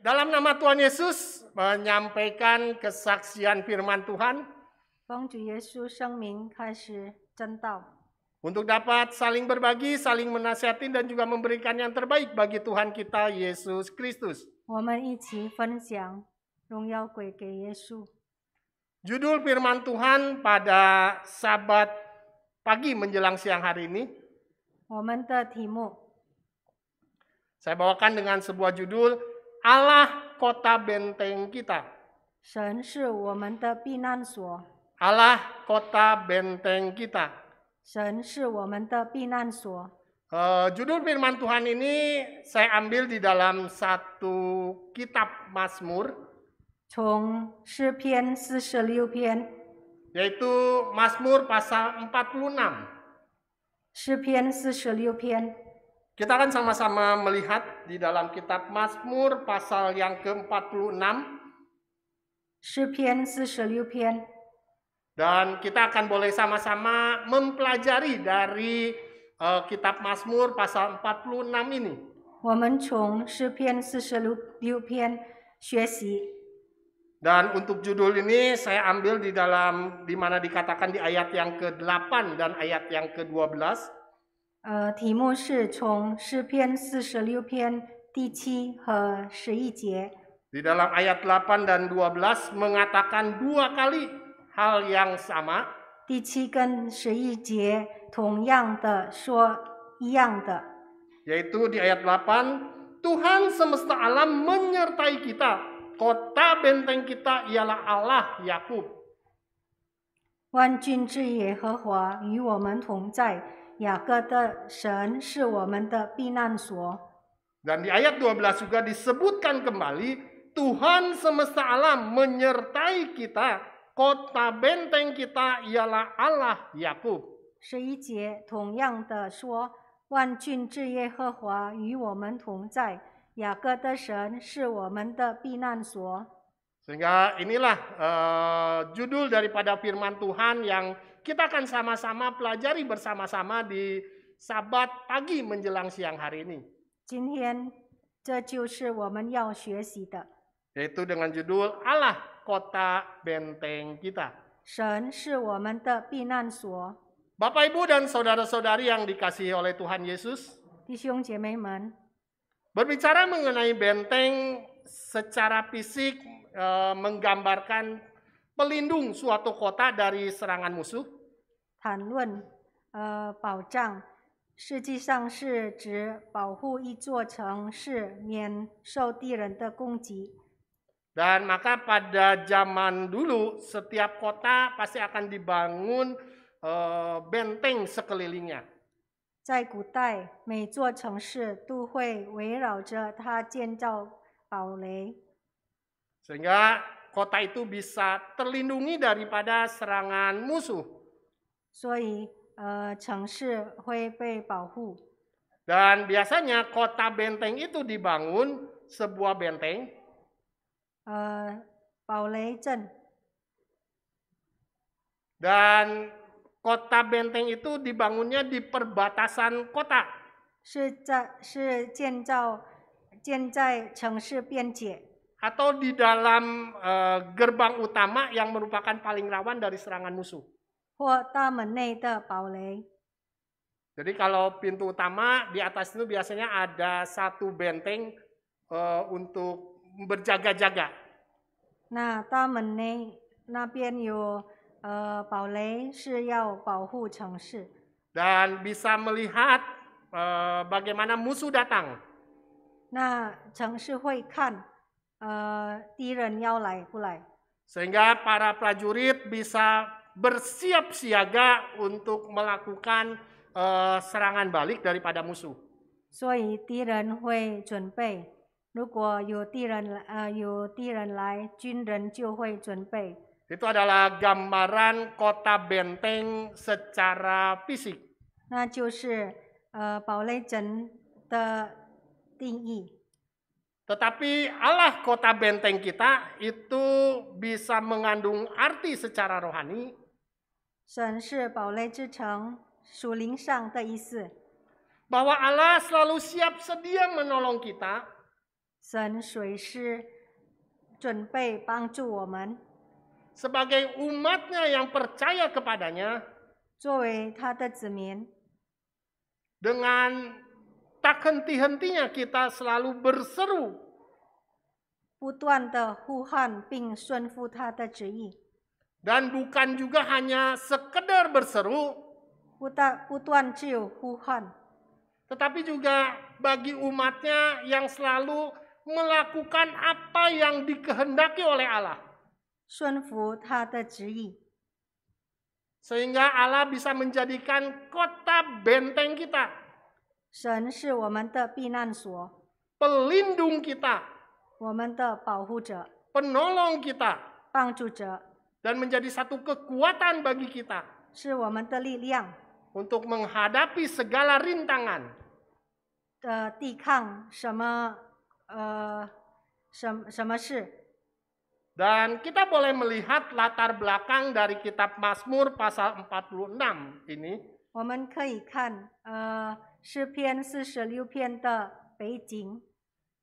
dalam nama Tuhan Yesus menyampaikan kesaksian firman Tuhan. Untuk dapat saling berbagi, saling menasihati dan juga memberikan yang terbaik bagi Tuhan kita Yesus Kristus. Judul firman Tuhan pada sabat pagi menjelang siang hari ini. Saya bawakan dengan sebuah judul Allah kota benteng kita. Allah kota benteng kita. Uh, judul firman Tuhan ini saya ambil di dalam satu kitab Mazmur. Yaitu Mazmur pasal 46. 诗篇四十六篇。kita akan sama-sama melihat di dalam kitab Mazmur pasal yang ke-46. Dan kita akan boleh sama-sama mempelajari dari uh, kitab Mazmur pasal 46 ini. Dan untuk judul ini saya ambil di dalam di mana dikatakan di ayat yang ke-8 dan ayat yang ke-12. 呃，题目是从诗篇四十六篇第七和十一节。Di dalam ayat 8 dan 12 mengatakan dua kali hal yang sama. 第七跟十一节同样的说一样的。Yaitu di ayat 8, Tuhan semesta alam menyertai kita. Kota benteng kita ialah Allah Yakub. 万军之耶和华与我们同在。雅各的神是我们的避难所。Dan di ayat 12 juga disebutkan kembali Tuhan semesta alam menyertai kita. Kota benteng kita ialah Allah Yakub. 十一节同样的说，万军之耶和华与我们同在，雅各的神是我们的避难所。Sehingga inilah uh, judul daripada firman Tuhan yang kita akan sama-sama pelajari bersama-sama di Sabat pagi menjelang siang hari ini. Yaitu dengan judul Allah kota benteng kita. Bapak Ibu dan saudara-saudari yang dikasihi oleh Tuhan Yesus. berbicara mengenai benteng secara fisik eh, menggambarkan pelindung suatu kota dari serangan musuh? Tanwen, uh, bảo trang, sejujurnya si si bảo hộ si mian shou di ren de gongji. Dan maka pada zaman dulu setiap kota pasti akan dibangun e, benteng sekelilingnya. Di gu dai, mei zuo cheng shi du hui wei Sehingga kota itu bisa terlindungi daripada serangan musuh. dan biasanya kota benteng itu dibangun sebuah benteng. Uh, Dan kota benteng itu dibangunnya di perbatasan kota atau di dalam uh, gerbang utama yang merupakan paling rawan dari serangan musuh. Jadi kalau pintu utama di atas itu biasanya ada satu benteng uh, untuk berjaga-jaga. Nah, eh, Dan bisa melihat uh, bagaimana musuh datang. Nah, kan sehingga para prajurit bisa bersiap siaga untuk melakukan uh, serangan balik daripada musuh. Itu adalah gambaran kota benteng secara fisik. 那就是呃堡垒城的定义。tetapi Allah kota benteng kita itu bisa mengandung arti secara rohani. bahwa Allah selalu siap sedia menolong kita. sebagai umatnya yang percaya kepadanya. dengan Tak henti-hentinya kita selalu berseru. dan bukan juga hanya sekedar berseru. tetapi juga bagi umatnya yang selalu melakukan apa yang dikehendaki oleh Allah. sehingga Allah bisa menjadikan kota benteng kita. 神是我们的避难所，pelindung kita, 我们的保护者、penolong kita, menjadi satu kekuatan bagi kita menghadapi segala rintangan. kita boleh melihat latar belakang dari kitab Mazmur pasal 46 ini. 我们可以看呃诗篇四十六篇的北景。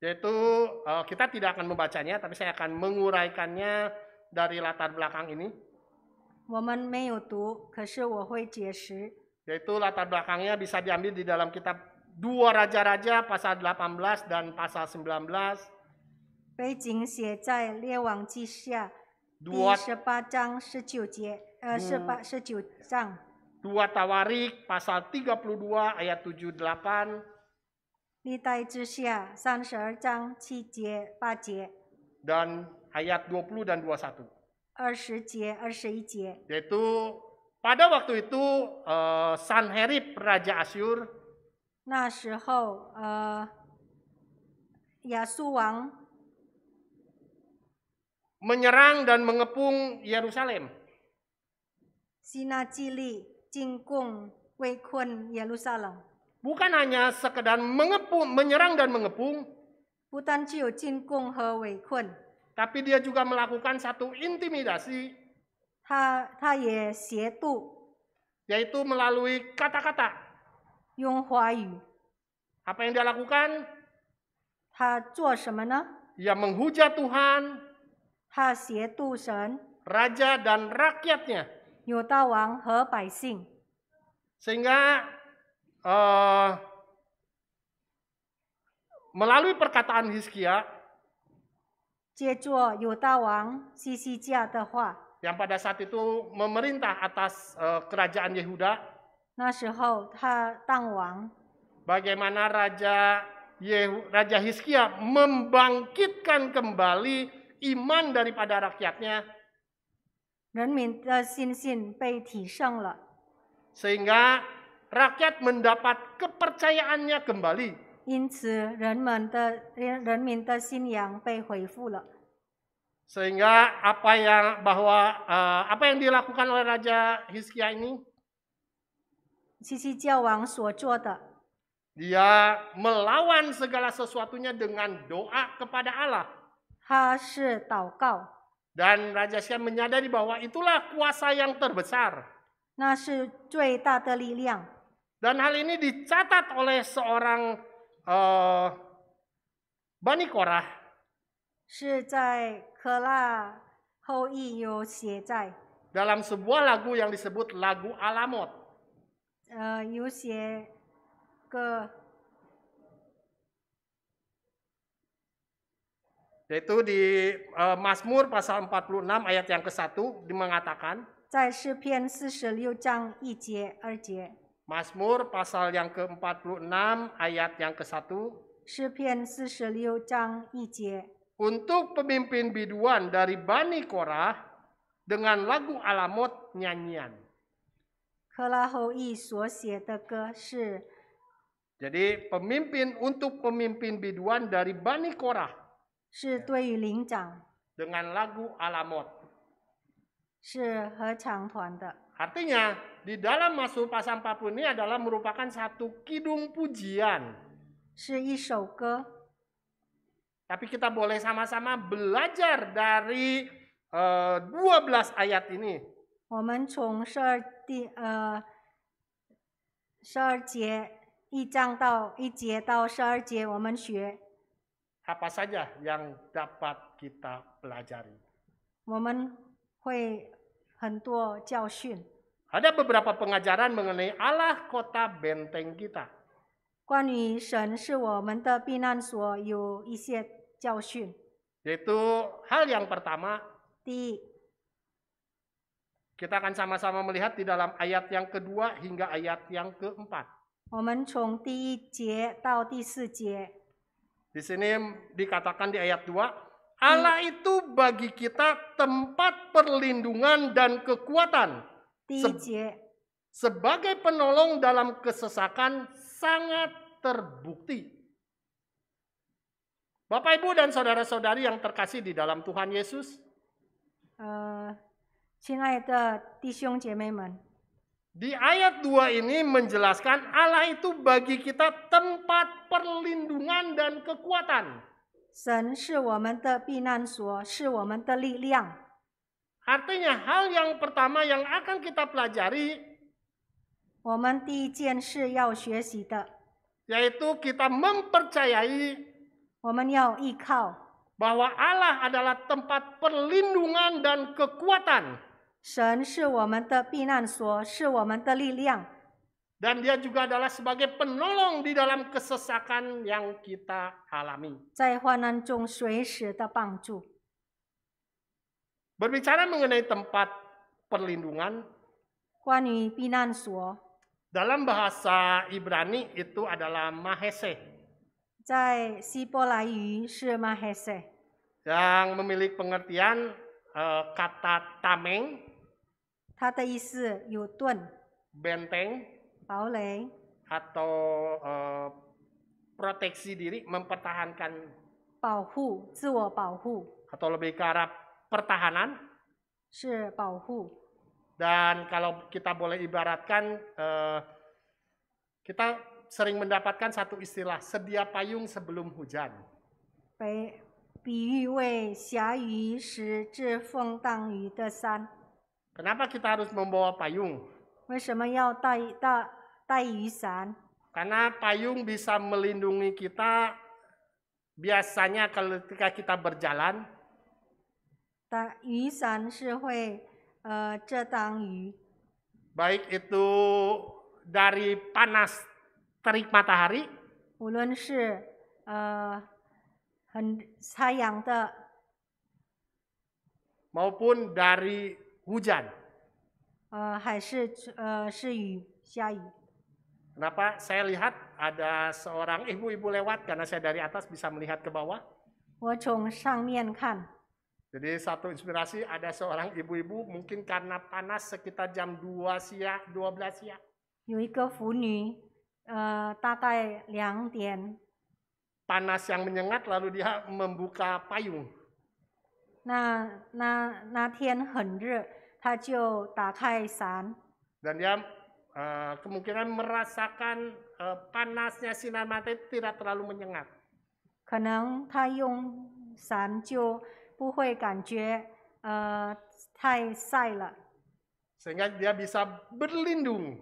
Yaitu uh, eh, kita tidak akan membacanya, tapi saya akan menguraikannya dari latar belakang ini. belakangnya bisa diambil di dalam kitab Dua Raja-Raja pasal 18 dan pasal 19. 2 Tawarik pasal 32 ayat 78. Nitai Zhixia 32章节8 Dan ayat 20 dan 21. 20节21节. Yaitu pada waktu itu uh, Sanherib raja Asyur. Nasihou uh, eh, Yasuwang menyerang dan mengepung Yerusalem. Sinajili 进攻 Wekun Yerusalem. Bukan hanya sekedar mengepung, menyerang dan mengepung. Bukan hanya 进攻 he Wekun. Tapi dia juga melakukan satu intimidasi. Ta, ta ye yaitu melalui kata-kata. Yung Yu. Apa yang dia lakukan? Ta 做什么呢? Ia menghujat Tuhan. Ta shen. Raja dan rakyatnya. 犹大王和百姓，sehingga uh, eh, melalui perkataan Hizkia yang pada saat itu memerintah atas eh, kerajaan Yehuda bagaimana raja Yehu, raja Hizkia membangkitkan kembali iman daripada rakyatnya sehingga rakyat mendapat kepercayaannya kembali. Sehingga apa yang bahwa uh, apa yang dilakukan oleh Raja Hizkia ini, Dia melawan segala sesuatunya dengan doa kepada Allah. Dan Raja Sian menyadari bahwa itulah kuasa yang terbesar. Dan hal ini dicatat oleh seorang uh, Bani Korah. Dalam sebuah lagu yang disebut lagu Alamot. Uh, yaitu di uh, Mazmur pasal 46 ayat yang ke-1 mengatakan Mazmur pasal yang ke-46 ayat yang ke-1 Untuk pemimpin biduan dari Bani Korah dengan lagu alamot nyanyian. Jadi pemimpin untuk pemimpin biduan dari Bani Korah 是对于领长 dengan lagu Alamot. 是合唱团的。Artinya di dalam masuk pasang 40 ini adalah merupakan satu kidung pujian. 是一首歌。Tapi kita boleh sama-sama belajar dari eh, dua belas ayat ini。我们从十二第呃，十二节一章到一节到十二节我们学。apa saja yang dapat kita pelajari? Ada beberapa pengajaran mengenai Allah kota benteng kita. Yaitu hal yang pertama. Kita akan sama-sama melihat di dalam ayat yang kedua hingga ayat yang keempat. 我们从第一节到第四节。di sini dikatakan di ayat 2, Allah hmm. itu bagi kita tempat perlindungan dan kekuatan. Se sebagai penolong dalam kesesakan sangat terbukti. Bapak, Ibu, dan saudara-saudari yang terkasih di dalam Tuhan Yesus. Uh, eh, 亲爱的弟兄姐妹们。di ayat 2 ini menjelaskan Allah itu bagi kita tempat perlindungan dan kekuatan. Artinya hal yang pertama yang akan kita pelajari yaitu kita mempercayai bahwa Allah adalah tempat perlindungan dan kekuatan dan dia juga adalah sebagai penolong di dalam kesesakan yang kita alami. Berbicara mengenai tempat perlindungan, dalam bahasa Ibrani itu adalah mahese. Yang memiliki pengertian tameng. Eh, kata tameng 它的意思有盾、benteng 堡垒 atau eh, proteksi diri mempertahankan 保护、自我保护 atau lebih ke arah pertahanan Dan kalau kita boleh ibaratkan, eh, kita sering mendapatkan satu istilah, sedia payung sebelum hujan. Kenapa kita harus membawa payung? Karena payung bisa melindungi kita biasanya ketika kita berjalan. Baik itu dari panas terik matahari 无论是呃 maupun dari hujan. Kenapa? Saya lihat ada seorang ibu-ibu lewat karena saya dari atas bisa melihat ke bawah. 我从上面看。Jadi satu inspirasi ada seorang ibu-ibu mungkin karena panas sekitar jam 2 siang, 12 siang. 有一个妇女，呃，大概两点 panas yang menyengat lalu dia membuka payung. Nah, nah, nah, tian hen re, ta jiu da Dan dia eh, kemungkinan merasakan eh, panasnya sinar matahari tidak terlalu menyengat. Karena dia yong san jiu bu hui gan jue Sehingga dia bisa berlindung.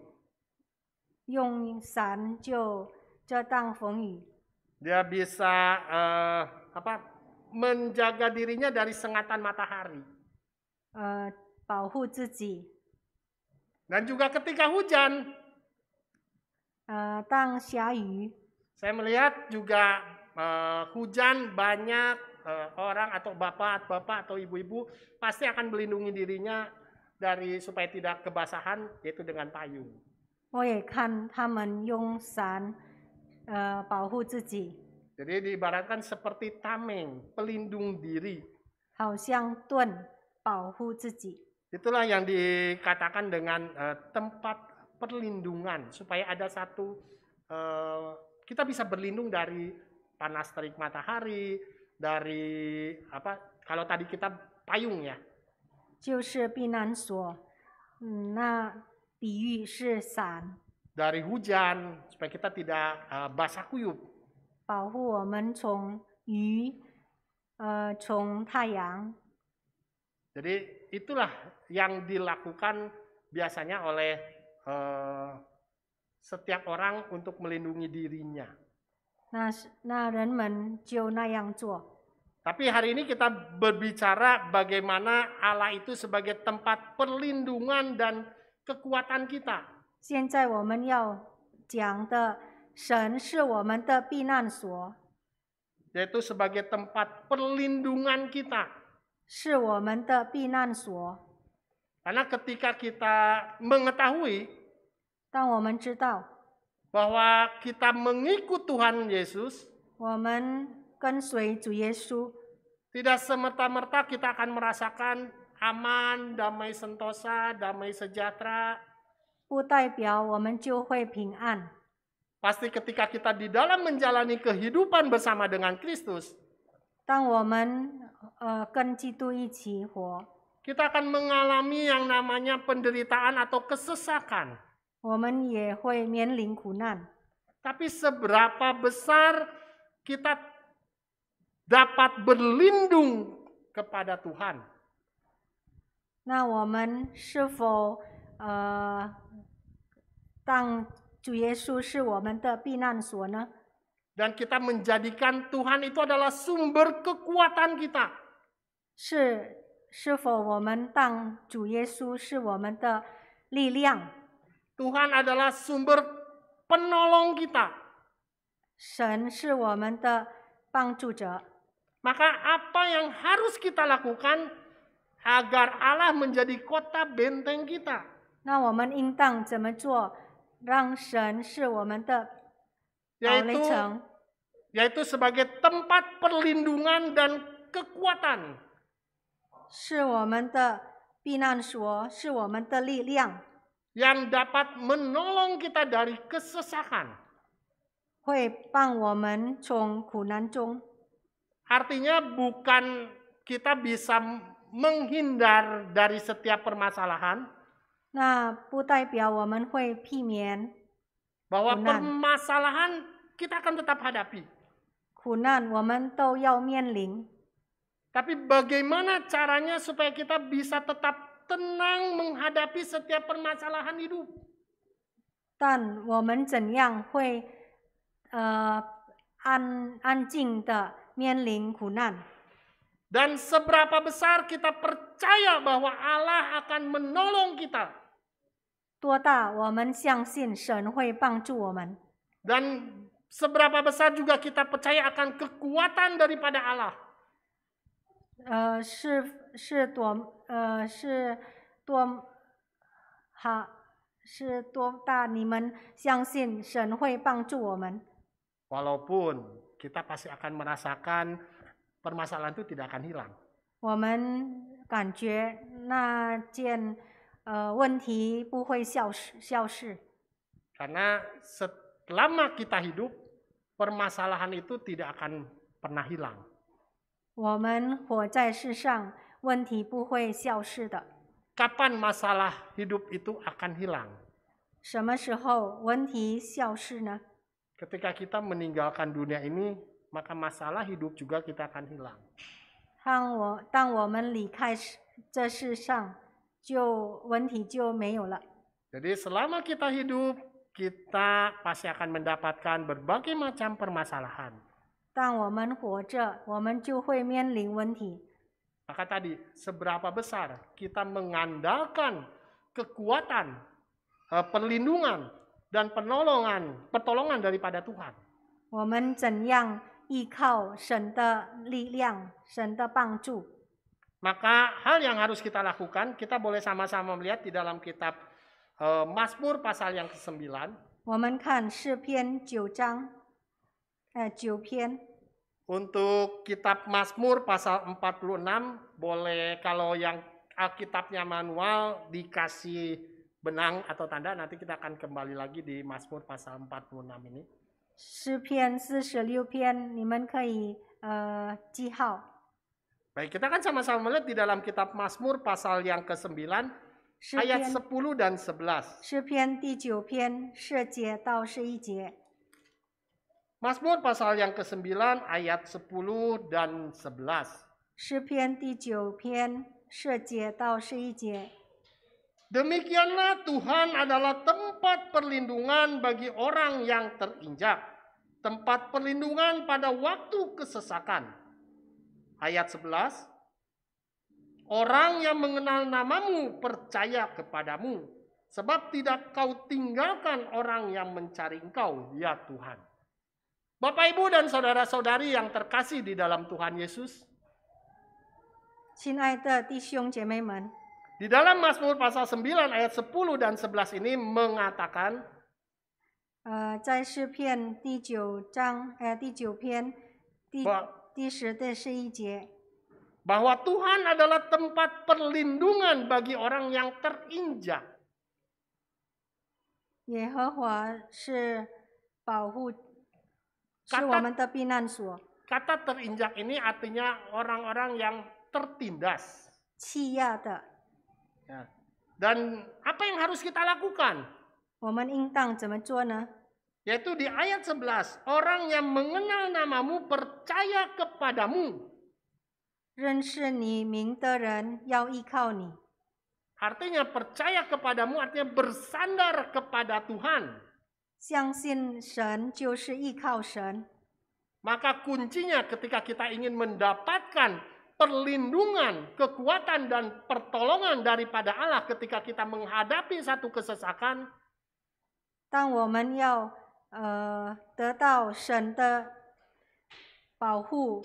Yong san jiu zhe dang feng yu. Dia bisa uh, apa? menjaga dirinya dari sengatan matahari. Uh, Dan juga ketika hujan. Uh, eh, Saya melihat juga uh, hujan banyak uh, orang atau bapak-bapak atau ibu-ibu pasti akan melindungi dirinya dari supaya tidak kebasahan yaitu dengan payung. Oh iya, kan, 呃保护自己，Jadi diibaratkan seperti tameng, pelindung diri. Itulah yang dikatakan dengan uh, tempat perlindungan supaya ada satu uh, kita bisa berlindung dari panas terik matahari, dari apa? Kalau tadi kita payung ya, 就是避难所。嗯，那比喻是伞，dari hujan supaya kita tidak uh, basah kuyup. 保护我们从雨，呃，从太阳。Jadi itulah yang dilakukan biasanya oleh uh, setiap orang untuk melindungi dirinya. Nah, nah, hari ini kita berbicara bagaimana Allah itu sebagai tempat perlindungan dan kekuatan kita. 现在我们要讲的，神是我们的避难所，yaitu sebagai tempat perlindungan kita. 是我们的避难所。Karena ketika kita mengetahui 当我们知道 bahwa kita mengikut Tuhan Yesus, 我们跟随主耶稣，tidak semerta-merta kita akan merasakan aman, damai sentosa, damai sejahtera, Pasti ketika kita di dalam menjalani kehidupan bersama dengan Kristus, kita akan mengalami yang namanya penderitaan atau kesesakan. Tapi seberapa besar kita dapat berlindung kepada Tuhan? Dan kita menjadikan Tuhan itu adalah sumber kekuatan kita. Tuhan adalah sumber penolong kita. Maka apa yang harus kita lakukan agar Allah menjadi kota benteng kita? 那我们应当怎么做，让神是我们的堡垒 yaitu sebagai tempat perlindungan dan kekuatan. 是我们的避难所，是我们的力量，yang dapat menolong kita dari kesesakan，会帮我们从苦难中。Artinya bukan kita bisa menghindar dari setiap permasalahan, bahwa permasalahan kita akan tetap hadapi. Tapi bagaimana caranya supaya kita bisa tetap tenang menghadapi setiap permasalahan hidup? Dan seberapa besar kita percaya bahwa Allah akan menolong kita? 多大，我们相信神会帮助我们。Dan seberapa besar juga kita percaya akan kekuatan daripada Allah. Walaupun kita pasti akan merasakan permasalahan itu tidak akan hilang. 呃问题不会消失消失。Karena selama kita hidup, permasalahan itu tidak akan pernah hilang. 我们活在世上，问题不会消失的。Kapan masalah hidup itu akan hilang? Ketika kita meninggalkan dunia ini, maka masalah hidup juga kita akan hilang. 当我当我们离开这世上，jadi selama kita hidup, kita pasti akan mendapatkan berbagai macam permasalahan. 当我们活着，我们就会面临问题。Maka tadi, seberapa besar kita mengandalkan kekuatan, eh, perlindungan, dan penolongan, pertolongan daripada Tuhan. 我们怎样依靠神的力量、神的帮助？maka hal yang harus kita lakukan, kita boleh sama-sama melihat di dalam kitab uh, Mazmur pasal yang ke-9. Untuk kitab Mazmur pasal 46 boleh kalau yang Alkitabnya manual dikasih benang atau tanda nanti kita akan kembali lagi di Mazmur pasal 46 ini. Baik, kita kan sama-sama melihat di dalam kitab Mazmur pasal yang ke-9 ayat 10 dan 11. Shipian, di 9, Mazmur pasal yang ke-9 ayat 10 dan 11. Shipian, di 9, Demikianlah Tuhan adalah tempat perlindungan bagi orang yang terinjak, tempat perlindungan pada waktu kesesakan ayat 11 Orang yang mengenal namamu percaya kepadamu sebab tidak kau tinggalkan orang yang mencari engkau ya Tuhan. Bapak Ibu dan saudara-saudari yang terkasih di dalam Tuhan Yesus. Di dalam Mazmur pasal 9 ayat 10 dan 11 ini mengatakan 第九篇,第,第十到十一节。Bahwa Tuhan adalah tempat perlindungan bagi orang yang terinjak. Kata, kata terinjak ini artinya orang-orang yang tertindas. Ya. Dan apa yang harus kita lakukan? 我们应当怎么做呢? Yaitu di ayat 11, orang yang mengenal namamu percaya kepadamu. artinya percaya kepadamu artinya bersandar kepada Tuhan. maka kuncinya ketika kita ingin mendapatkan perlindungan, kekuatan dan pertolongan daripada Allah ketika kita menghadapi satu kesesakan. 当我们要呃得到神的保护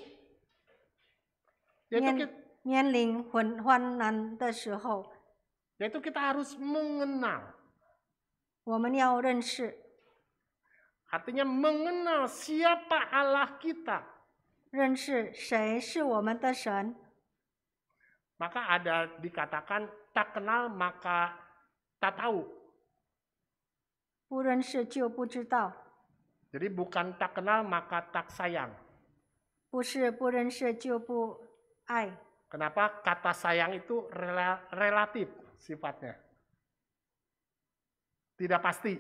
，yaitu kita, harus mengenal mengenal siapa Allah kita Maka ada dikatakan tak kenal maka tak tahu jadi bukan tak kenal maka tak sayang. Kenapa kata sayang itu rela relatif sifatnya? Tidak pasti.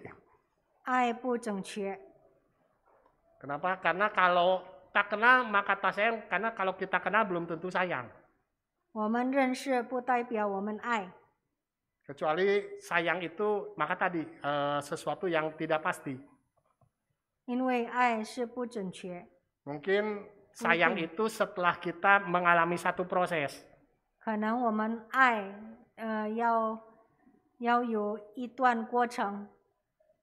Kenapa? Karena kalau tak kenal maka tak sayang. Karena kalau kita kenal belum tentu sayang. 我们认识不代表我们爱。Kecuali sayang itu maka tadi uh, sesuatu yang tidak pasti. Mungkin sayang Mungkin. itu setelah kita mengalami satu proses.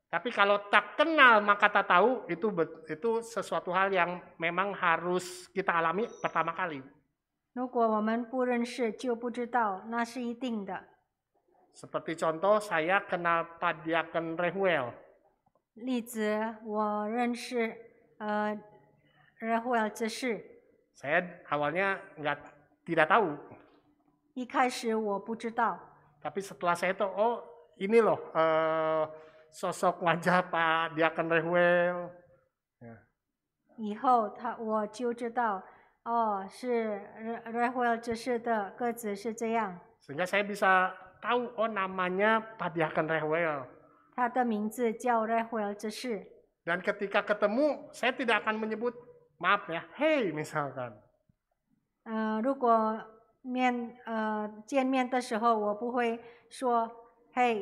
Tapi kalau tak kenal maka tak tahu itu itu sesuatu hal yang memang harus kita alami pertama kali. 如果我们不认识就不知道，那是一定的。seperti contoh saya kenal Pak Diaken Rehuel. uh, Rehuel saya awalnya nggak tidak tahu. Tapi setelah saya tahu, oh ini loh uh, sosok wajah Pak Diaken Rehuel. Ya. 以后他我就知道，哦，是 Rehuel 执事的个子是这样。Sehingga saya bisa tahu oh namanya Padiakan Rehwel. Dan ketika ketemu, saya tidak akan menyebut maaf ya, hey misalkan. Uh, hey.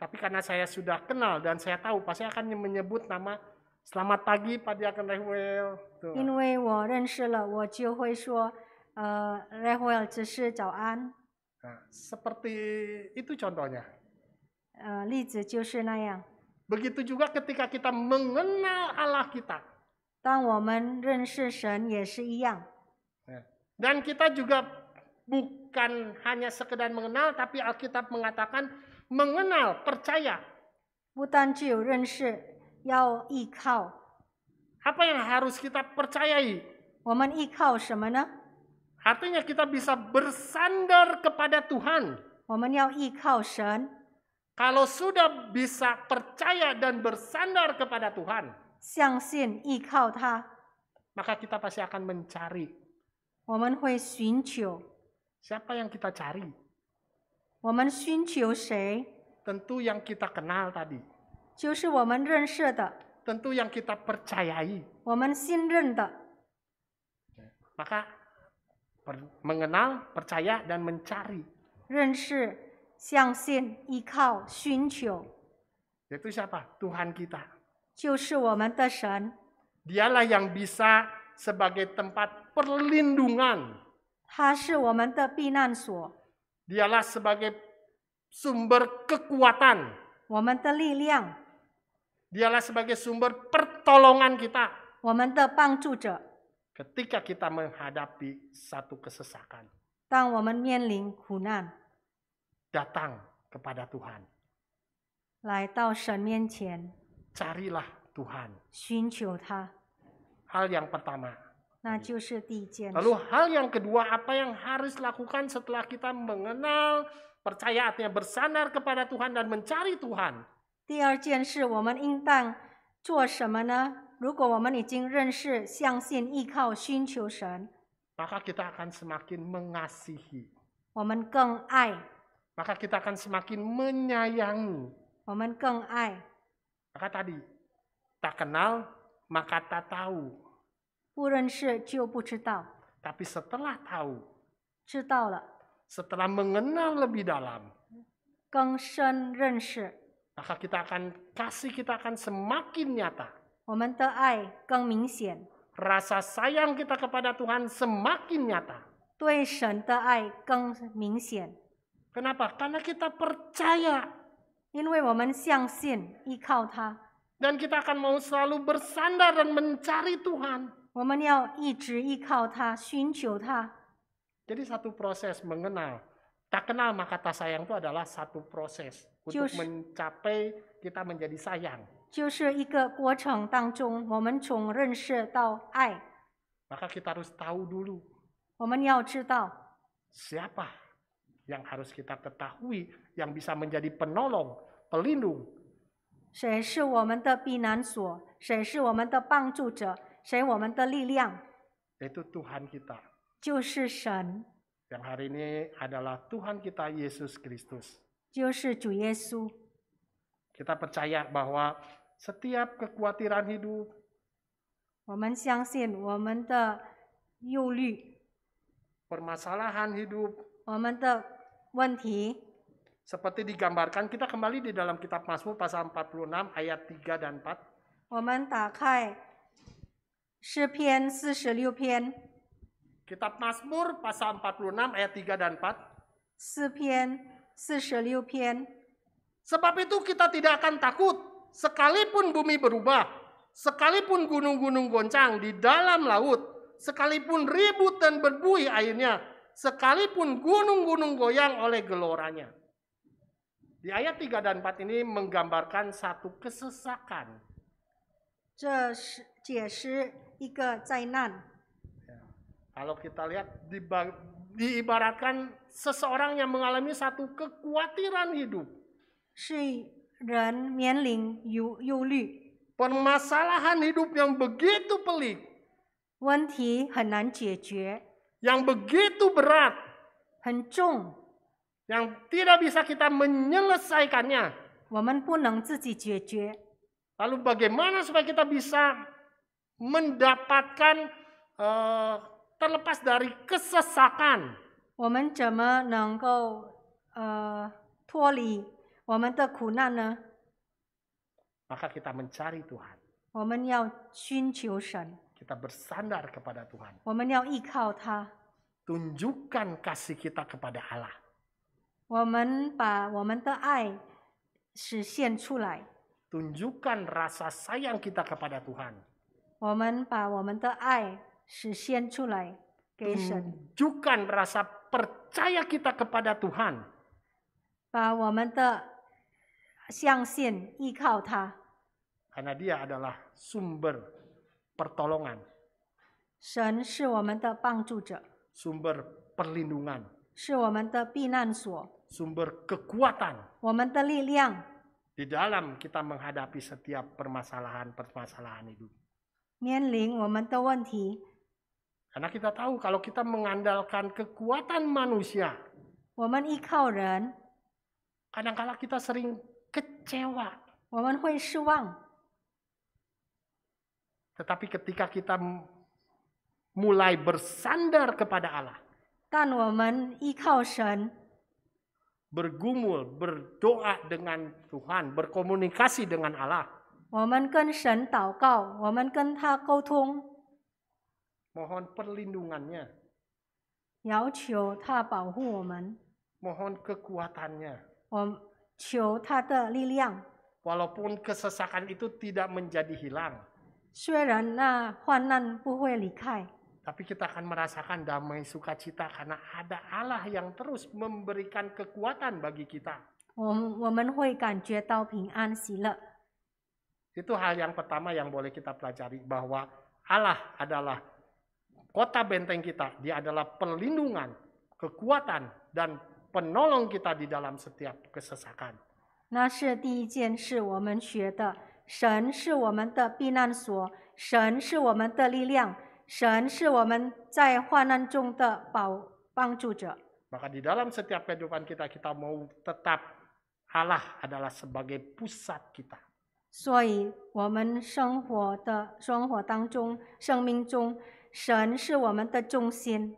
Tapi karena saya sudah kenal dan saya tahu, pasti akan menyebut nama Selamat pagi Padiakan Rehwel. 因为我认识了，我就会说呃 Rehwel 只是早安。seperti itu contohnya. Uh, Begitu juga ketika kita mengenal Allah kita. Dan kita juga bukan hanya sekedar mengenal, tapi Alkitab mengatakan mengenal, percaya. Apa yang harus kita percayai? 我们依靠什么呢？Artinya kita bisa bersandar kepada Tuhan. Kalau sudah bisa percaya dan bersandar kepada Tuhan, maka kita pasti akan mencari. Siapa yang kita cari? Tentu yang kita kenal tadi. Tentu yang kita percayai. Maka mengenal, percaya dan mencari. Itu siapa? Tuhan kita. Dialah yang bisa sebagai tempat perlindungan. Dialah sebagai sumber kekuatan. Dialah sebagai sumber pertolongan kita. 我们的帮助者。ketika kita menghadapi satu kesesakan. datang kepada Tuhan. Carilah Tuhan. Hal yang pertama. Lalu hal yang kedua apa yang harus lakukan setelah kita mengenal percaya artinya bersandar kepada Tuhan dan mencari Tuhan. 第二件事，我们应当做什么呢？maka kita akan semakin mengasihi. Maka kita akan semakin menyayangi. Maka tadi, tak kenal maka tak tahu. setelah tahu, setelah mengenal lebih dalam, kita akan kasih kita akan semakin nyata. Rasa sayang kita kepada Tuhan semakin nyata. 对神的爱更明显，Kenapa? Karena kita percaya 因为我们相信依靠他，dan kita akan mau selalu bersandar dan mencari Tuhan. 我们要一直依靠他，寻求他。Jadi satu proses mengenal, tak kenal maka tak sayang itu adalah satu proses untuk mencapai kita menjadi sayang. 就是一个过程当中，我们从认识到爱。Maka kita harus tahu dulu siapa yang harus kita ketahui yang bisa menjadi penolong, pelindung 谁是我们的避难所，谁是我们的帮助者，谁我们的力量，yaitu Tuhan kita hari ini adalah Tuhan kita Yesus Kristus。就是主耶稣。kita percaya bahwa setiap kekhawatiran hidup. permasalahan hidup, Seperti digambarkan kita kembali di dalam kitab Mazmur pasal 46 ayat 3 dan 4. Kitab Mazmur pasal 46 ayat 3 dan 4. Sebab itu kita tidak akan takut sekalipun bumi berubah, sekalipun gunung-gunung goncang di dalam laut, sekalipun ribut dan berbuih airnya, sekalipun gunung-gunung goyang oleh geloranya. Di ayat 3 dan 4 ini menggambarkan satu kesesakan. Kalau kita lihat di, diibaratkan seseorang yang mengalami satu kekhawatiran hidup. Permasalahan hidup yang begitu pelik, Yang begitu berat, Yang tidak bisa kita menyelesaikannya. Lalu bagaimana supaya kita bisa mendapatkan uh, terlepas dari kesesakan? 我们怎么能够呃脱离 maka kita mencari Tuhan. Kita bersandar kepada Tuhan. Tunjukkan kasih kita kepada Allah. Tunjukkan rasa sayang kita kepada Tuhan. Tunjukkan rasa percaya kita kepada Tuhan. Karena dia adalah sumber pertolongan, 神是我们的帮助者，sumber perlindungan, 是我们的避难所，sumber kekuatan 我们的力量。di dalam kita menghadapi setiap permasalahan-permasalahan hidup. 面临我们的问题，Karena kita tahu kalau kita mengandalkan kekuatan manusia, 我们依靠人，kadangkala kita sering kecewa, Tetapi ketika kita mulai bersandar kepada Allah, bergumul, berdoa dengan Tuhan, berkomunikasi dengan Allah. Mohon perlindungannya. Mohon kekuatannya. 求他的力量。Walaupun kesesakan itu tidak menjadi hilang. Tapi kita akan merasakan damai sukacita karena ada Allah yang terus memberikan kekuatan bagi kita. Itu hal yang pertama yang boleh kita pelajari bahwa Allah adalah kota benteng kita. Dia adalah perlindungan, kekuatan dan penolong kita di dalam setiap kesesakan. 那是第一件事，我们学的，神是我们的避难所，神是我们的力量，神是我们在患难中的保帮助者。Maka di dalam setiap kehidupan kita kita mau tetap Allah adalah sebagai pusat kita. 所以，我们生活的生活当中，生命中，神是我们的中心。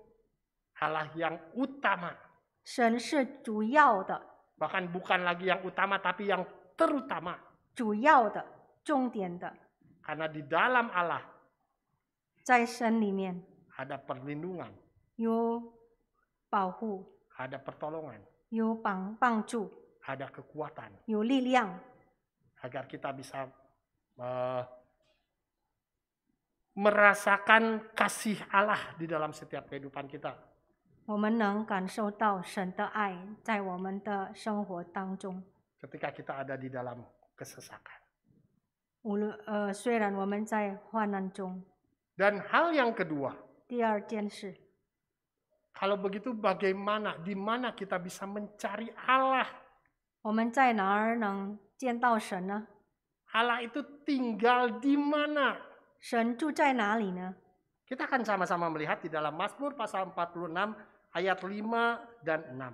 Allah yang utama. 神是主要的，bahkan bukan lagi yang utama tapi yang terutama Karena di dalam Allah ada perlindungan, ada pertolongan, ada kekuatan agar kita bisa merasakan kasih Allah di dalam setiap kehidupan kita. Ketika kita ada di dalam kesesakan. Dan hal yang kedua. kalau begitu bagaimana di mana kita bisa mencari Allah? Allah itu tinggal di mana? Kita akan sama-sama melihat di dalam Mazmur pasal 46 ayat 5 dan 6.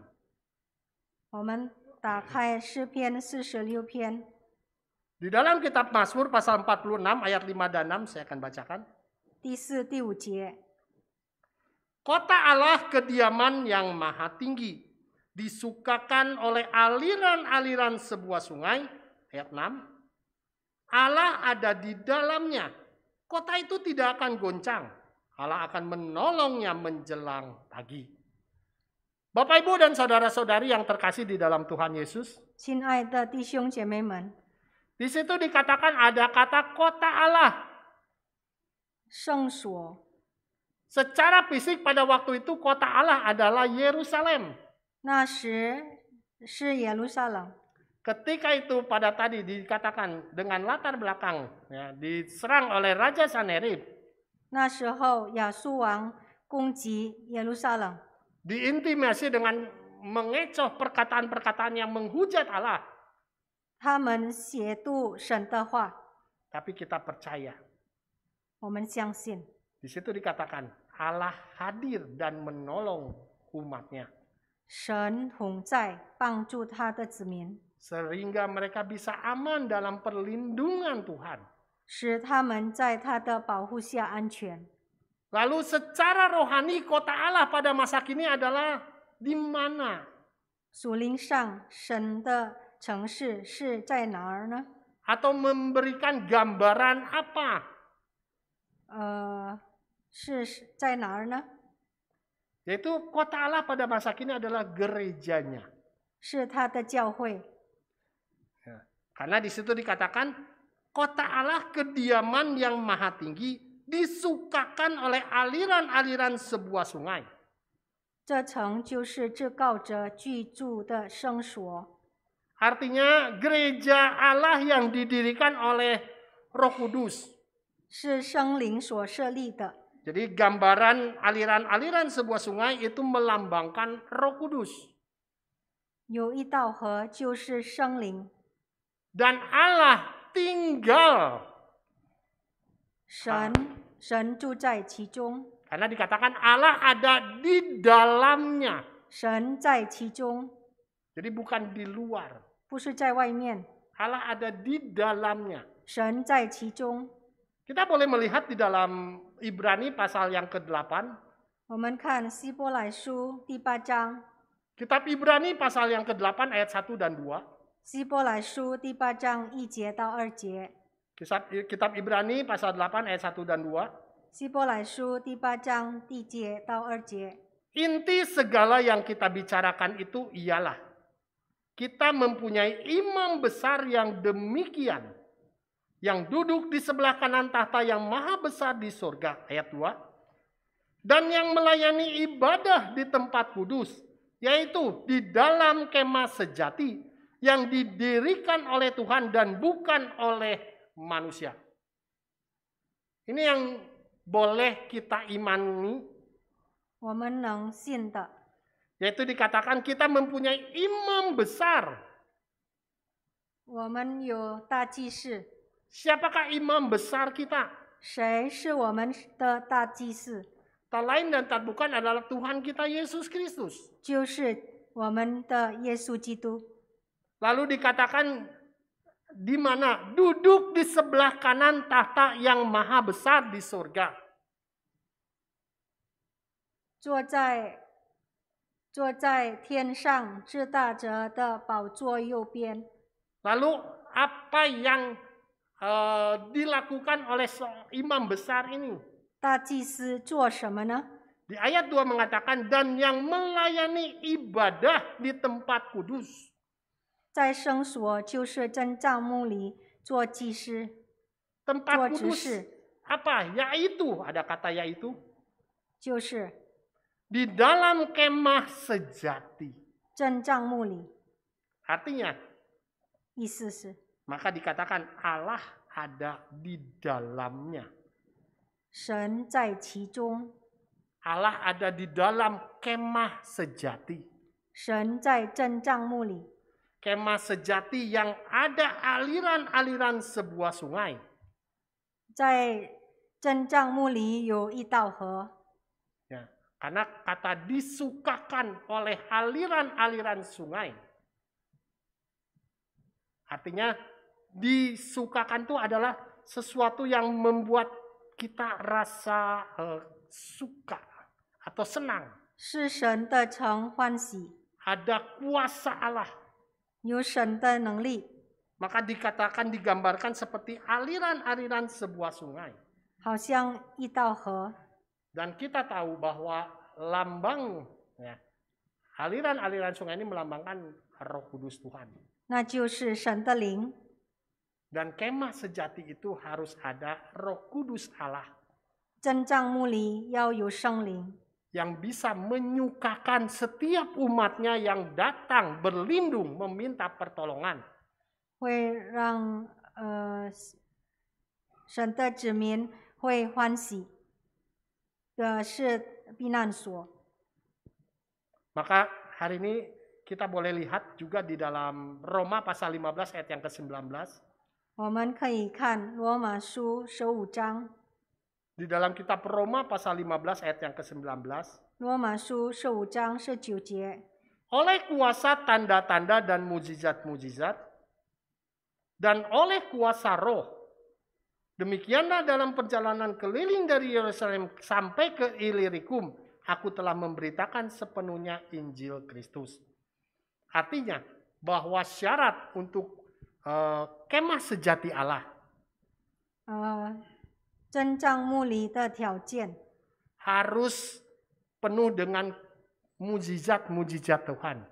Di dalam kitab Mazmur pasal 46 ayat 5 dan 6 saya akan bacakan. Kota Allah kediaman yang maha tinggi disukakan oleh aliran-aliran sebuah sungai ayat 6 Allah ada di dalamnya. Kota itu tidak akan goncang. Allah akan menolongnya menjelang pagi. Bapak Ibu dan saudara-saudari yang terkasih di dalam Tuhan Yesus. Di situ dikatakan ada kata kota Allah. Secara fisik pada waktu itu kota Allah adalah Yerusalem. Yerusalem. Ketika itu pada tadi dikatakan dengan latar belakang ya, diserang oleh Raja Sanerib. Nah, Yerusalem diintimasi dengan mengecoh perkataan-perkataan yang menghujat Allah. Tapi kita percaya. Di situ dikatakan Allah hadir dan menolong umatnya. Sehingga mereka bisa aman dalam perlindungan Tuhan. 使他们在他的保护下安全。Lalu secara rohani kota Allah pada masa kini adalah di mana? Atau memberikan gambaran apa? Eh, Yaitu kota Allah pada masa kini adalah gerejanya. Ya, karena di situ dikatakan kota Allah kediaman yang maha tinggi disukakan oleh aliran-aliran sebuah sungai. Artinya gereja Allah yang didirikan oleh Roh Kudus. Jadi gambaran aliran-aliran sebuah sungai itu melambangkan Roh Kudus. Dan Allah tinggal karena dikatakan Allah ada di dalamnya. Jadi bukan di luar. Allah ada di dalamnya. Kita boleh melihat di dalam Ibrani pasal yang ke-8. Kitab Ibrani pasal yang ke-8 ayat 1 dan 2. Kitab, Ibrani pasal 8 ayat 1 dan 2. di Inti segala yang kita bicarakan itu ialah kita mempunyai imam besar yang demikian yang duduk di sebelah kanan tahta yang maha besar di surga ayat 2 dan yang melayani ibadah di tempat kudus yaitu di dalam kemah sejati yang didirikan oleh Tuhan dan bukan oleh manusia. Ini yang boleh kita imani. Yaitu dikatakan kita mempunyai imam besar. Siapakah imam besar kita? Tak lain dan tak bukan adalah Tuhan kita Yesus Kristus. Lalu dikatakan di mana duduk di sebelah kanan tahta yang maha besar di surga. Lalu apa yang uh, dilakukan oleh imam besar ini? Di ayat 2 mengatakan dan yang melayani ibadah di tempat kudus. 在圣所就是真帐幕里做祭司，做 Tempat 执 Yaitu, ada kata ya itu? 就是。Di dalam kemah sejati. dikatakan Allah ada di dalamnya，神在其中，Allah ada di dalam kemah sejati，神在真帐幕里。kemah sejati yang ada aliran-aliran sebuah sungai. Di Ya, karena kata disukakan oleh aliran-aliran sungai. Artinya disukakan itu adalah sesuatu yang membuat kita rasa uh, suka atau senang. Ada kuasa Allah maka dikatakan digambarkan seperti aliran-aliran sebuah sungai. Dan kita tahu bahwa lambang ya, aliran-aliran sungai ini melambangkan Roh Kudus Tuhan. Nah, Dan kemah sejati itu harus ada Roh Kudus Allah. 真正牧里要有圣灵。yang bisa menyukakan setiap umatnya yang datang berlindung meminta pertolongan. Eh, eh, Maka hari ini kita boleh lihat juga di dalam Roma pasal 15 ayat yang ke-19. 我们可以看罗马书十五章 di dalam kitab Roma pasal 15 ayat yang ke-19. Roma 19 Oleh kuasa tanda-tanda dan mujizat-mujizat dan oleh kuasa roh. Demikianlah dalam perjalanan keliling dari Yerusalem sampai ke Ilirikum, aku telah memberitakan sepenuhnya Injil Kristus. Artinya bahwa syarat untuk uh, kemah sejati Allah. Ah, 真正木里的条件 harus penuh dengan mujizat-mujizat Tuhan.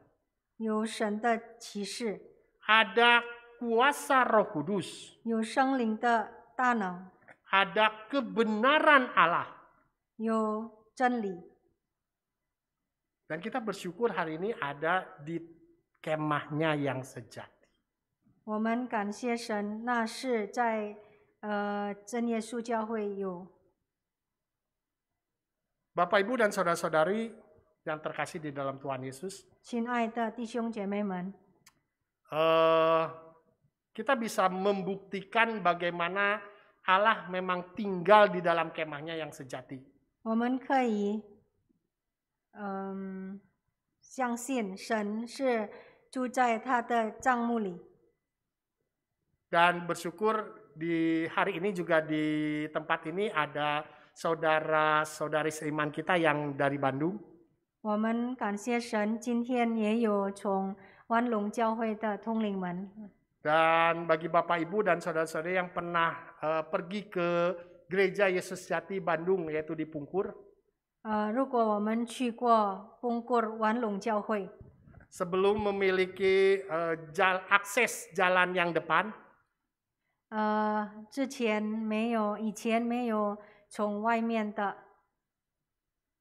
有神的启示 Ada kuasa Roh Kudus. 有圣灵的大能 Ada kebenaran Allah. Dan kita bersyukur hari ini ada di kemahnya yang sejati. 我们感谢神，那是在 Bapak Ibu dan saudara-saudari yang terkasih di dalam Tuhan Yesus. kita bisa membuktikan bagaimana Allah memang tinggal di dalam kemahnya yang sejati. Dan bersyukur di hari ini juga di tempat ini ada saudara saudari seiman kita yang dari Bandung. Dan bagi Bapak Ibu dan saudara saudari yang pernah eh, pergi ke gereja Yesus Jati Bandung yaitu di Pungkur. Eh, Sebelum memiliki uh, jal akses jalan yang depan. 呃，之前没有，以前没有从外面的。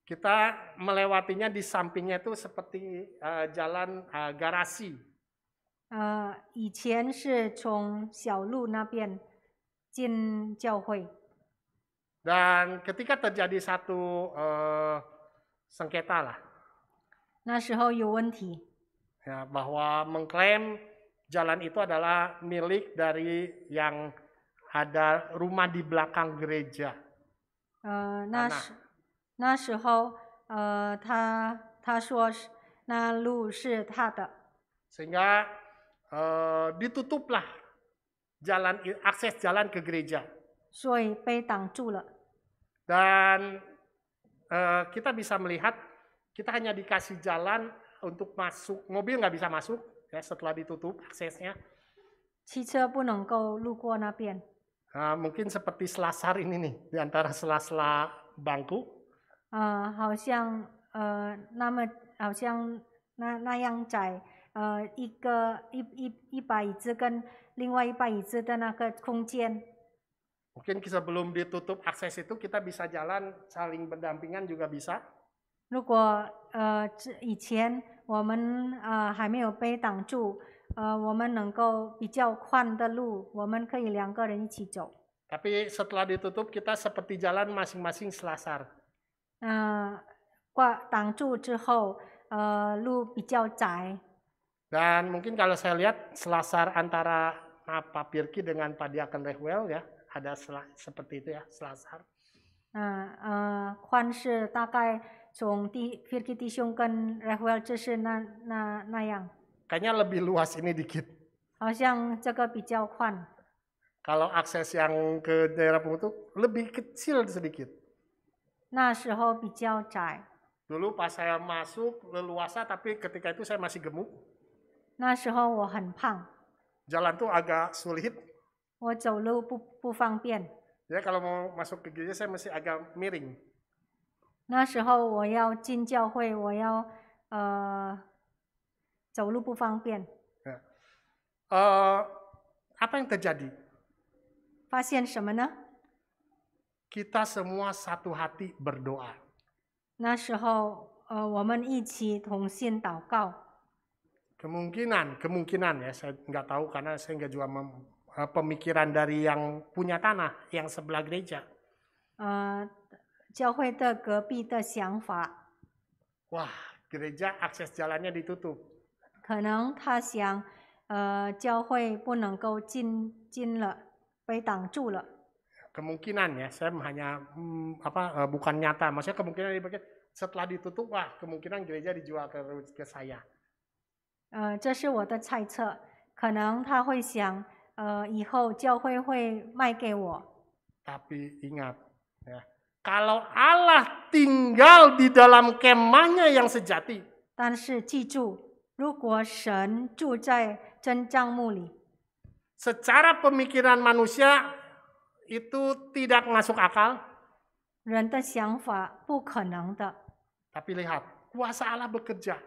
Kita melewatinya di sampingnya itu seperti uh, jalan uh, garasi. Uh, Dan ketika terjadi satu uh, sengketa lah. Ya, bahwa mengklaim jalan itu adalah milik dari yang ada rumah di belakang gereja. Uh, 那时那时候，呃，他他说那路是他的。Sehingga uh, ditutuplah jalan akses jalan ke gereja. Dan uh, kita bisa melihat kita hanya dikasih jalan untuk masuk mobil nggak bisa masuk setelah ditutup aksesnya. Mungkin seperti selasar ini nih di antara sela-sela bangku. Mungkin sebelum ditutup akses itu kita bisa jalan saling berdampingan juga bisa. 如果呃以前我们呃还没有被挡住，呃我们能够比较宽的路，我们可以两个人一起走。Tapi setelah ditutup kita seperti jalan masing-masing selasar. Dan mungkin kalau saya lihat selasar antara ah, Pak Pirki dengan Pak Kenrehwell ya ada seperti itu ya selasar. 嗯呃，宽是大概。从第 firki ti shongkan rehuel na na na yang. Kayaknya lebih luas ini dikit. Kalau akses yang ke daerah pemutu lebih kecil sedikit. 那时候比较窄。Dulu pas saya masuk leluasa tapi ketika itu saya masih gemuk. Jalan tuh agak sulit. Ya, kalau mau masuk ke gereja saya masih agak miring. 那时候我要进教会，我要呃走路不方便。呃、uh, apa yang terjadi? Kita semua satu hati berdoa. 那时候呃我们一起同心祷告。Kemungkinan, kemungkinan ya, saya nggak tahu karena saya nggak juga mem- pemikiran dari yang punya tanah, yang sebelah gereja. 教会的隔壁的想法，Wah, gereja akses jalannya ditutup. ya, saya hanya hmm, apa e, bukan nyata. Maksudnya kemungkinan bagian setelah ditutup, wah kemungkinan gereja dijual ke ke saya. ingat, kalau Allah tinggal di dalam kemahnya yang sejati. Secara pemikiran manusia itu tidak masuk akal. Tapi lihat, kuasa Allah bekerja.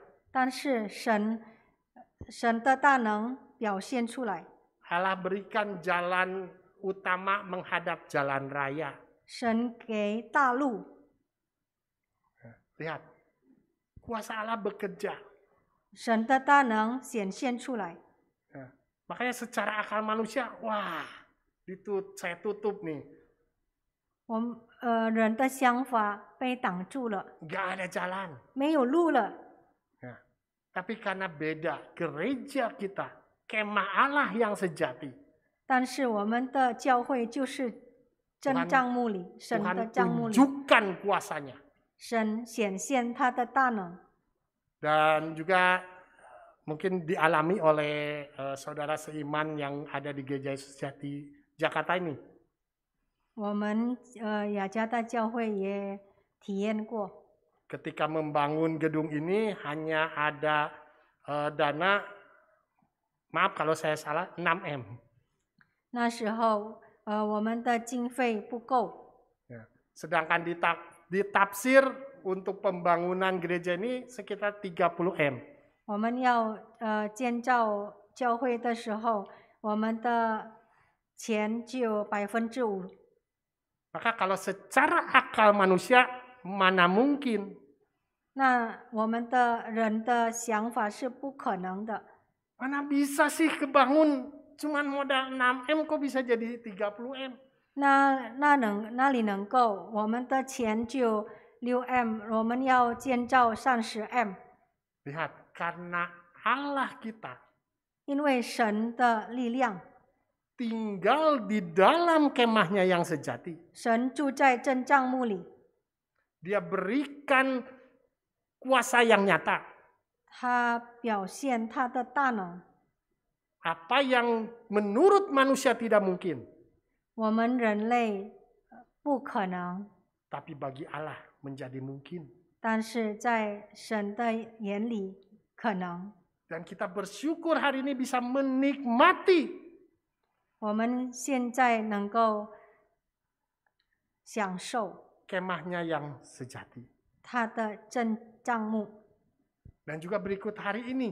Allah berikan jalan utama menghadap jalan raya. 神给大陆。Lihat, kuasa Allah bekerja. Makanya secara akal manusia, wah, itu saya tutup nih. Gak ada jalan. le. Tapi karena beda gereja kita, kemah Allah yang sejati. 但是我们的教会就是 Tuhan, tunjukkan kuasanya. Dan juga mungkin dialami oleh eh, saudara seiman yang ada di gereja Yesus Jati Jakarta ini. Eh, ya Ketika membangun gedung ini hanya ada eh, dana, maaf kalau saya salah, 6 m. 那时候 nah, Ya, sedangkan di, ta untuk pembangunan gereja ini sekitar 30 m. 我们要呃建造教会的时候，我们的钱只有百分之五。Maka kalau secara akal manusia mana mungkin? 那我们的人的想法是不可能的。Mana bisa sih kebangun cuman modal 6M kok bisa jadi 30M? Nah, nah, nah 能那里能够，我们的钱就六 M，我们要建造三十 M。Lihat, karena Allah kita tinggal di dalam kemahnya yang sejati. Dia berikan kuasa yang nyata apa yang menurut manusia tidak mungkin. Tapi bagi Allah menjadi mungkin. Dan kita bersyukur hari ini bisa menikmati kemahnya yang sejati. Dan juga berikut hari ini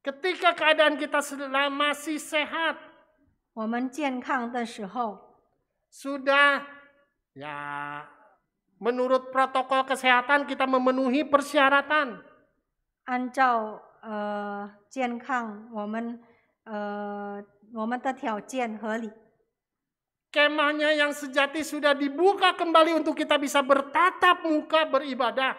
Ketika keadaan kita masih sehat，我们健康的时候，sudah ya menurut protokol kesehatan kita memenuhi persyaratan。按照呃健康，我们呃我们的条件合理。Kemahnya yang sejati sudah dibuka kembali untuk kita bisa bertatap muka beribadah.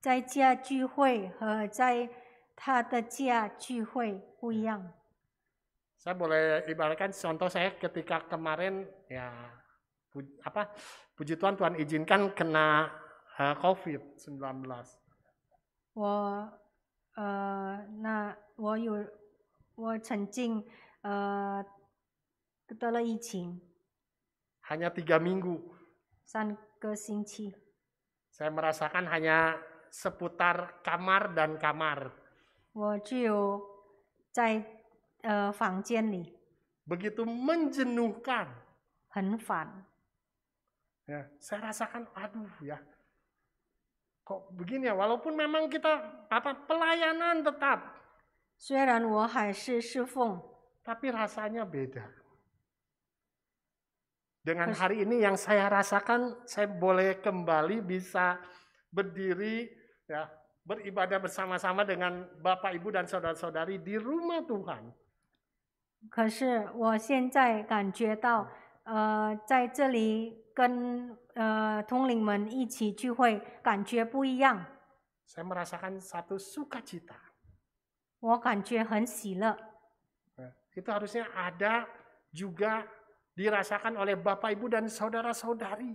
在家聚会和在他的家聚会不一样。Saya boleh ibaratkan contoh saya ketika kemarin ya pu, apa puji Tuhan Tuhan izinkan kena uh, COVID-19. hanya tiga minggu. Saya merasakan hanya seputar kamar dan kamar. Eh, Begitu menjenuhkan. Ya, saya rasakan aduh ya. Kok begini ya? Walaupun memang kita apa pelayanan tetap. Tapi rasanya beda. Dengan hari ini yang saya rasakan, saya boleh kembali bisa berdiri ya beribadah bersama-sama dengan Bapak Ibu dan saudara-saudari di rumah Tuhan. 可是我现在感觉到，呃，在这里跟呃同龄们一起聚会，感觉不一样。Saya merasakan satu sukacita. harusnya ada juga dirasakan oleh Bapak Ibu dan saudara-saudari.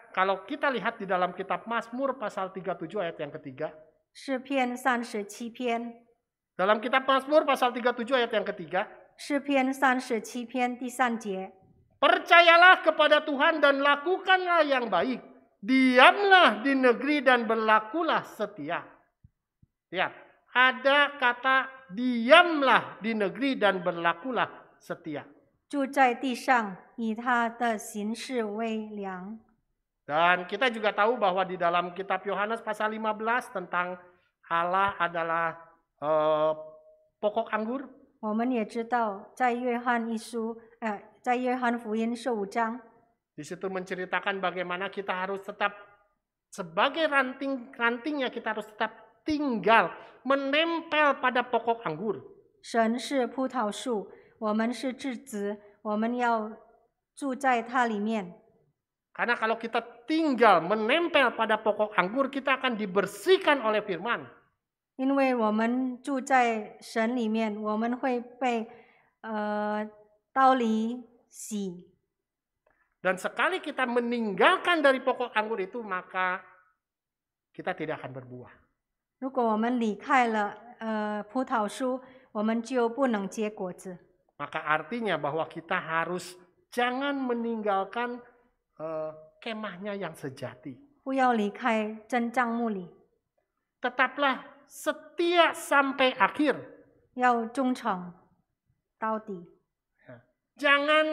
kalau kita lihat di dalam kitab Mazmur pasal 37 ayat yang ketiga. Dalam kitab Mazmur pasal 37 ayat yang ketiga. Percayalah kepada Tuhan dan lakukanlah yang baik. Diamlah di negeri dan berlakulah setia. Ya, ada kata diamlah di negeri dan berlakulah setia. 住在地上，以他的行事为粮。dan kita juga tahu bahwa di dalam kitab Yohanes pasal 15 tentang Allah adalah uh, pokok anggur. Di situ menceritakan bagaimana kita harus tetap sebagai ranting-rantingnya kita harus tetap tinggal menempel pada pokok anggur. Dan karena kalau kita tinggal menempel pada pokok anggur, kita akan dibersihkan oleh firman. Eh, Dan sekali kita meninggalkan dari pokok anggur itu, maka kita tidak akan berbuah. Eh, maka artinya bahwa kita harus jangan meninggalkan Eh, kemahnya yang sejati. tetaplah setia sampai akhir. Jangan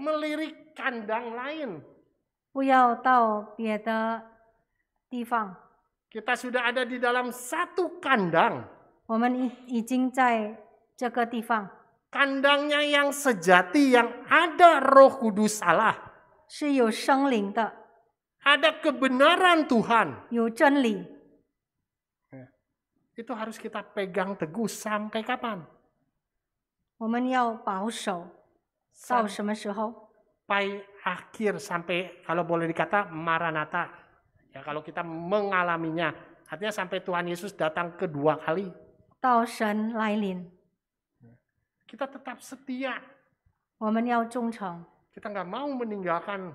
melirik kandang lain. Kita sudah ada di dalam satu kandang. Kandangnya yang sejati yang ada roh kudus Allah. Ada kebenaran Tuhan. 有真理。Itu harus kita pegang teguh sampai kapan? 我们要保守到什么时候？sampai akhir sampai kalau boleh dikata Maranatha. ya kalau kita mengalaminya artinya sampai Tuhan Yesus datang kedua kali kita tetap setia 我们要忠诚 kita nggak mau meninggalkan.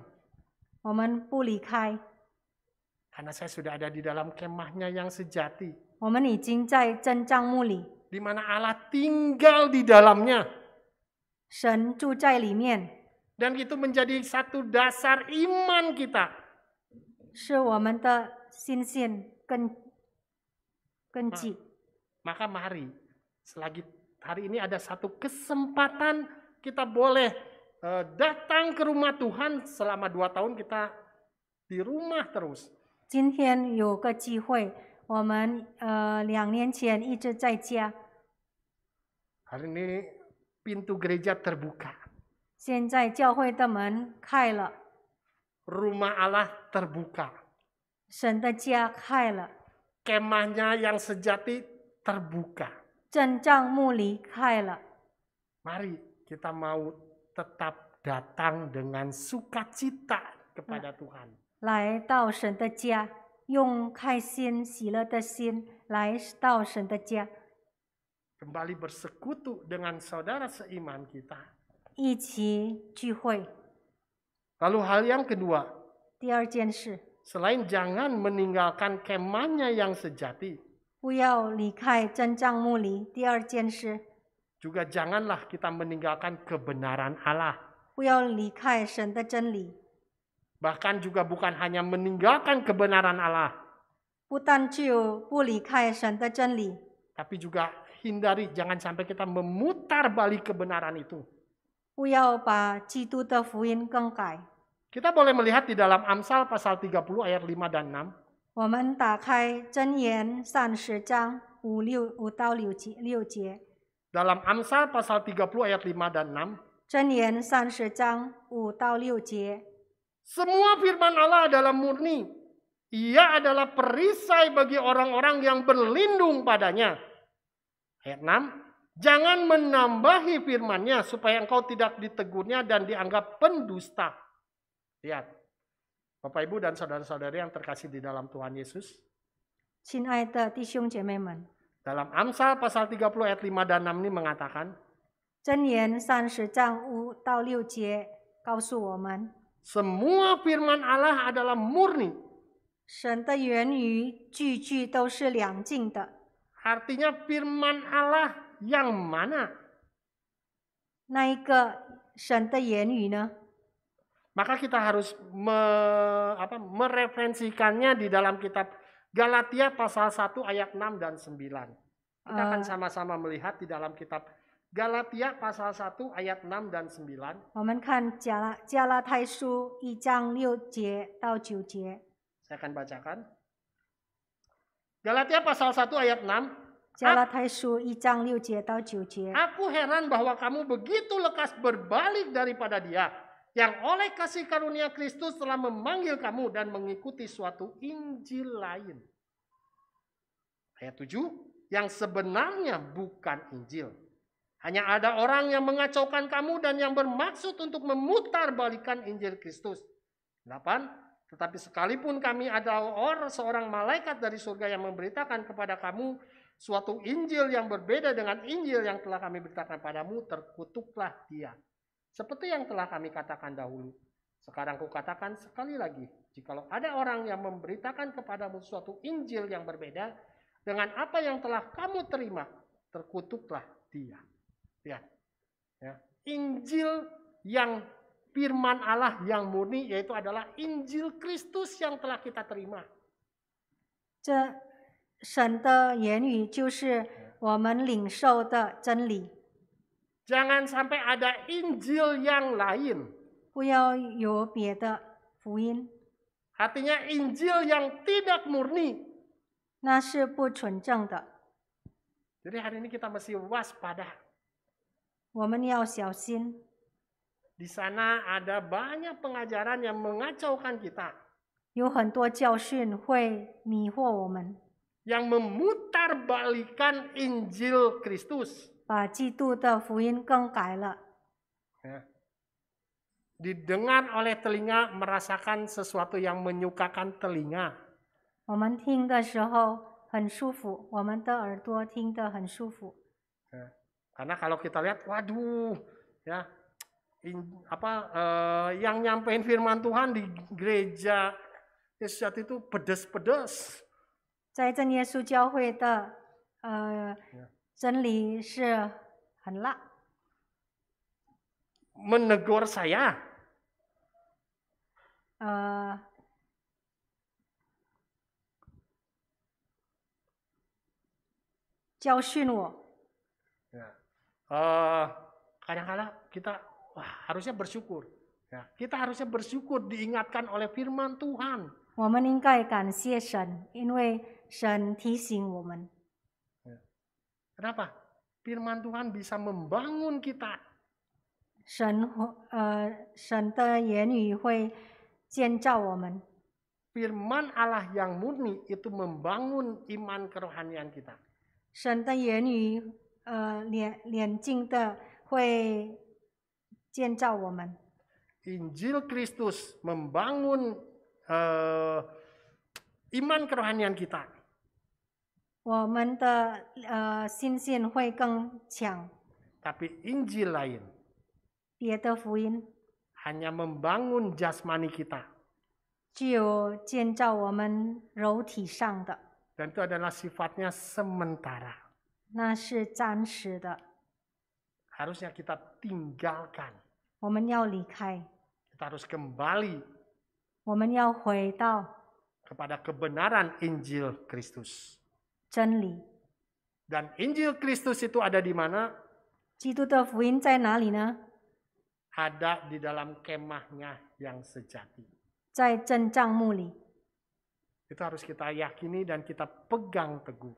Karena saya sudah ada di dalam kemahnya yang sejati. Di mana Allah tinggal di dalamnya. Dan itu menjadi satu dasar iman kita. Maka mari, selagi hari ini ada satu kesempatan kita boleh uh, datang ke rumah Tuhan selama dua tahun kita di rumah terus. Hari ini pintu gereja terbuka. rumah Allah terbuka. Kemahnya yang sejati terbuka. Mari kita mau tetap datang dengan sukacita kepada nah. Tuhan. 来到神的家，用开心喜乐的心来到神的家。Kembali bersekutu dengan saudara seiman kita. 一起聚会。Lalu hal yang kedua. 第二件事。Selain jangan meninggalkan kemahnya yang sejati. 不要离开真帐幕里。第二件事。juga janganlah kita meninggalkan kebenaran Allah. Bahkan juga bukan hanya meninggalkan kebenaran Allah, Tapi juga hindari jangan sampai kita memutar balik kebenaran itu. Kita boleh melihat di dalam Amsal pasal 30 ayat 5 dan 6. 我们打开箴言三十章五六五到六节六节，dalam Amsal pasal 30 ayat 5 dan 6. 30章5到6节. Semua firman Allah adalah murni. Ia adalah perisai bagi orang-orang yang berlindung padanya. Ayat 6. Jangan menambahi firmannya supaya engkau tidak ditegurnya dan dianggap pendusta. Lihat. Bapak Ibu dan saudara-saudari yang terkasih di dalam Tuhan Yesus. 亲爱的弟兄姐妹们。dalam Amsal pasal 30 ayat 5 dan 6 ini mengatakan, semua firman Allah adalah murni. Artinya firman Allah yang mana? Maka kita harus me, apa, mereferensikannya di dalam kitab Galatia pasal 1 ayat 6 dan 9. Kita uh, akan eh. sama-sama melihat di dalam kitab Galatia pasal 1 ayat 6 dan 9. 我们看加拉加拉太书一章六节到九节。Saya akan bacakan. Galatia pasal 1 ayat 6. Aku heran bahwa kamu begitu lekas berbalik daripada dia yang oleh kasih karunia Kristus telah memanggil kamu dan mengikuti suatu Injil lain. Ayat 7, yang sebenarnya bukan Injil. Hanya ada orang yang mengacaukan kamu dan yang bermaksud untuk memutar balikan Injil Kristus. 8. Tetapi sekalipun kami adalah orang seorang malaikat dari surga yang memberitakan kepada kamu suatu Injil yang berbeda dengan Injil yang telah kami beritakan padamu, terkutuklah dia. Seperti yang telah kami katakan dahulu, sekarang kukatakan sekali lagi, jikalau ada orang yang memberitakan kepadamu suatu Injil yang berbeda dengan apa yang telah kamu terima, terkutuklah dia. Ya. Ya. Injil yang firman Allah yang murni yaitu adalah Injil Kristus yang telah kita terima. 这神的言语就是我们领受的真理。Jangan sampai ada Injil yang lain. Artinya Injil yang tidak murni. Jadi hari ini kita mesti waspada. Di sana ada banyak pengajaran yang mengacaukan kita, Yang memutarbalikan balikan Injil Kristus. 把基督的福音更改了。Ya. Didengar oleh telinga merasakan sesuatu yang menyukakan telinga. Karena kalau kita lihat, waduh, ya in, apa uh, yang nyampein firman Tuhan di gereja Yesus itu pedes-pedes. 在正耶稣教会的呃。Yeah. 真理是很辣。Menegur saya. Uh, Ya. Uh, kadang-kadang kita wah, harusnya bersyukur. Ya, kita harusnya bersyukur diingatkan oleh firman Tuhan. Kenapa? Firman Tuhan bisa membangun kita. Eh, Firman Allah yang murni itu membangun iman kerohanian kita. Eh, Injil Kristus membangun uh, iman kerohanian kita. Tapi Injil lain hanya membangun jasmani kita. 只有建造我们肉体上的，Dan itu adalah sifatnya sementara. 那是暂时的，Harusnya kita tinggalkan. 我们要离开，Kita harus kembali 我们要回到 kepada kebenaran Injil Kristus. 真理。Dan Injil Kristus itu ada di mana? 基督的福音在哪里呢？Ada di dalam kemahnya yang sejati. harus kita yakini dan kita pegang teguh.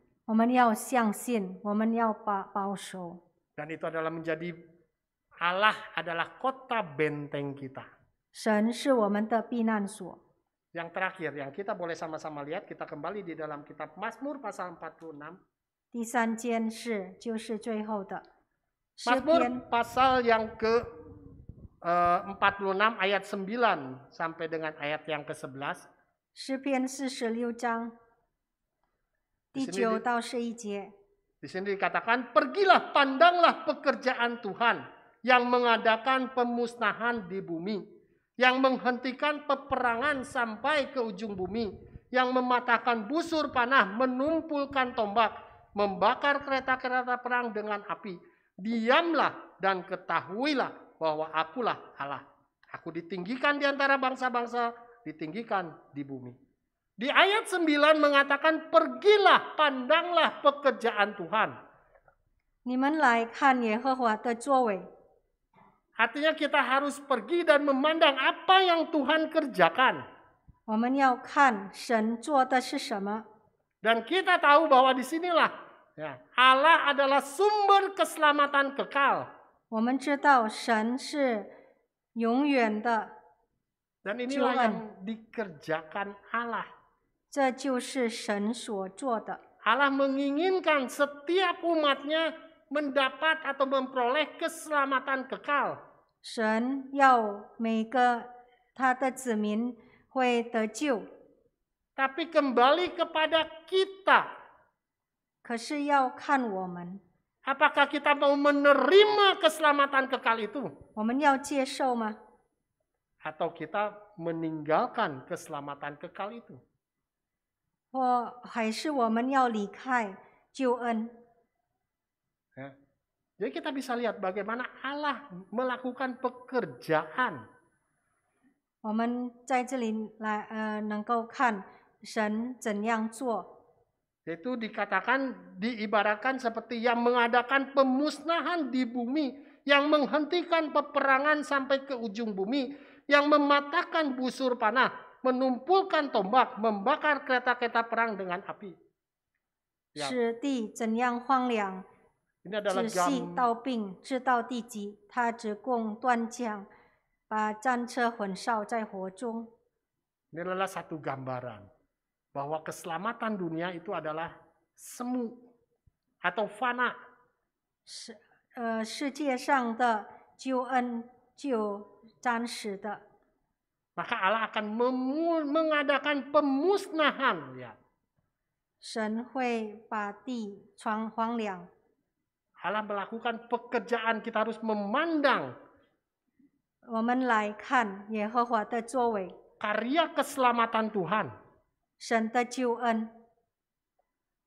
itu adalah menjadi Allah adalah kota benteng kita. Yang terakhir yang kita boleh sama-sama lihat, kita kembali di dalam kitab Mazmur pasal 46. Mazmur pasal yang ke eh, uh, 46 ayat 9 sampai dengan ayat yang ke 11诗篇9 11 Di sini dikatakan, "Pergilah, pandanglah pekerjaan Tuhan yang mengadakan pemusnahan di bumi." yang menghentikan peperangan sampai ke ujung bumi, yang mematahkan busur panah, menumpulkan tombak, membakar kereta-kereta perang dengan api. Diamlah dan ketahuilah bahwa akulah Allah. Aku ditinggikan di antara bangsa-bangsa, ditinggikan di bumi. Di ayat 9 mengatakan, Pergilah, pandanglah pekerjaan Tuhan. 你们来看耶和华的作为，Artinya kita harus pergi dan memandang apa yang Tuhan kerjakan. Dan kita tahu bahwa sinilah ya, Allah adalah sumber keselamatan kekal. Dan inilah yang dikerjakan Allah. Allah menginginkan setiap umatnya mendapat atau memperoleh keselamatan kekal. 神要每个他的子民会得救。Tapi kembali kepada kita. 可是要看我们。Apakah kita mau menerima keselamatan kekal itu? 我们要接受吗？Atau kita meninggalkan keselamatan kekal itu? Jadi kita bisa lihat bagaimana Allah melakukan pekerjaan. 我们在这里来呃能够看神怎样做。Itu eh, dikatakan diibaratkan seperti yang mengadakan pemusnahan di bumi, yang menghentikan peperangan sampai ke ujung bumi, yang mematahkan busur panah, menumpulkan tombak, membakar kereta-kereta perang dengan api. 使地怎样荒凉，ya. Ini adalah 只 Zhong. Itu adalah satu gambaran bahwa keselamatan dunia itu adalah semu atau fana. Maka Allah akan mengadakan pemusnahan. Ya. 神会把地传荒凉，Allah melakukan pekerjaan kita harus memandang karya keselamatan Tuhan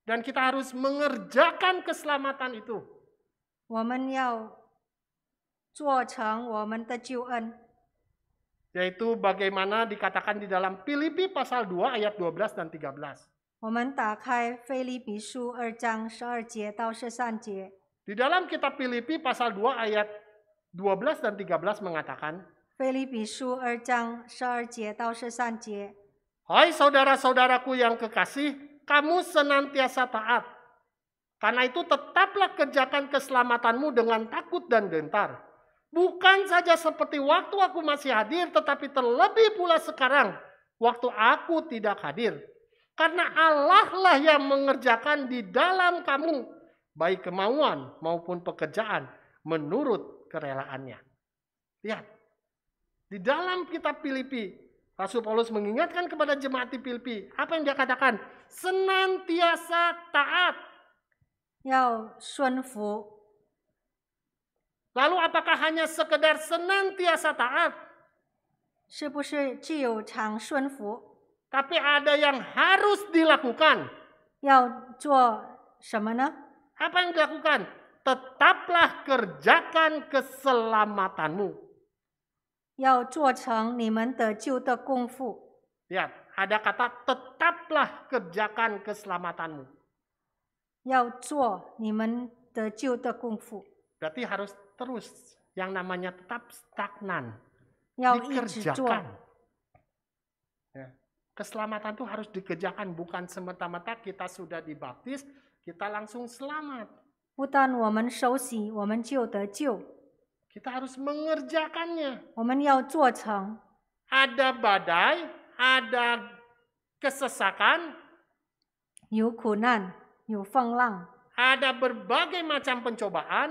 dan kita harus mengerjakan keselamatan itu. Yaitu bagaimana dikatakan di dalam Filipi pasal 2 ayat 12 dan 13. belas. Di dalam kitab Filipi pasal 2 ayat 12 dan 13 mengatakan, Filipi Hai saudara saudara-saudaraku yang kekasih, kamu senantiasa taat. Karena itu tetaplah kerjakan keselamatanmu dengan takut dan gentar. Bukan saja seperti waktu aku masih hadir, tetapi terlebih pula sekarang, waktu aku tidak hadir. Karena Allah lah yang mengerjakan di dalam kamu baik kemauan maupun pekerjaan menurut kerelaannya. Lihat, di dalam kitab Filipi, Rasul Paulus mengingatkan kepada jemaat di Filipi, apa yang dia katakan? Senantiasa taat. Yao, fu. Lalu apakah hanya sekedar senantiasa taat? Tapi ada yang harus dilakukan. 要做什么呢？apa yang dilakukan? Tetaplah kerjakan keselamatanmu. Ya, ada kata tetaplah kerjakan keselamatanmu. Berarti harus terus yang namanya tetap stagnan. Dikerjakan. Ya. Keselamatan itu harus dikerjakan bukan semata-mata kita sudah dibaptis, kita langsung selamat. 不但我们受洗，我们就得救。Kita harus mengerjakannya. Kita badai, ada Kita berbagai macam pencobaan.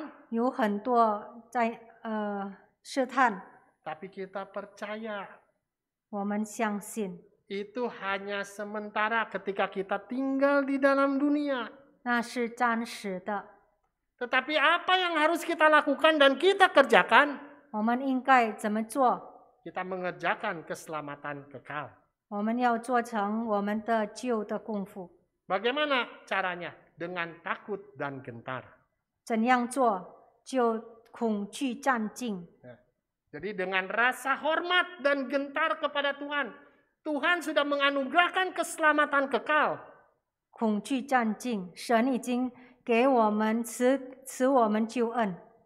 kita percaya. hanya sementara ketika kita tinggal di dalam dunia. Tetapi apa yang harus kita lakukan dan kita kerjakan? Kita mengerjakan keselamatan kekal. Bagaimana caranya? Dengan takut dan gentar. Jadi dengan rasa hormat dan gentar kepada Tuhan, Tuhan sudah menganugerahkan keselamatan kekal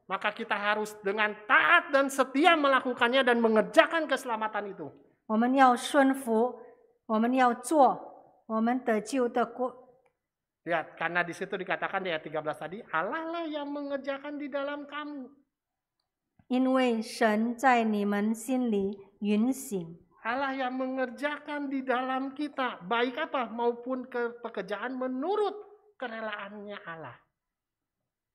maka kita harus dengan taat dan setia melakukannya dan mengerjakan keselamatan itu. 我们要顺服，我们要做我们得救的国。Lihat, karena di situ dikatakan di ayat 13 tadi, Allah lah yang mengerjakan di dalam kamu. 因为神在你们心里运行。Allah yang mengerjakan di dalam kita baik apa maupun ke pekerjaan menurut kerelaannya Allah.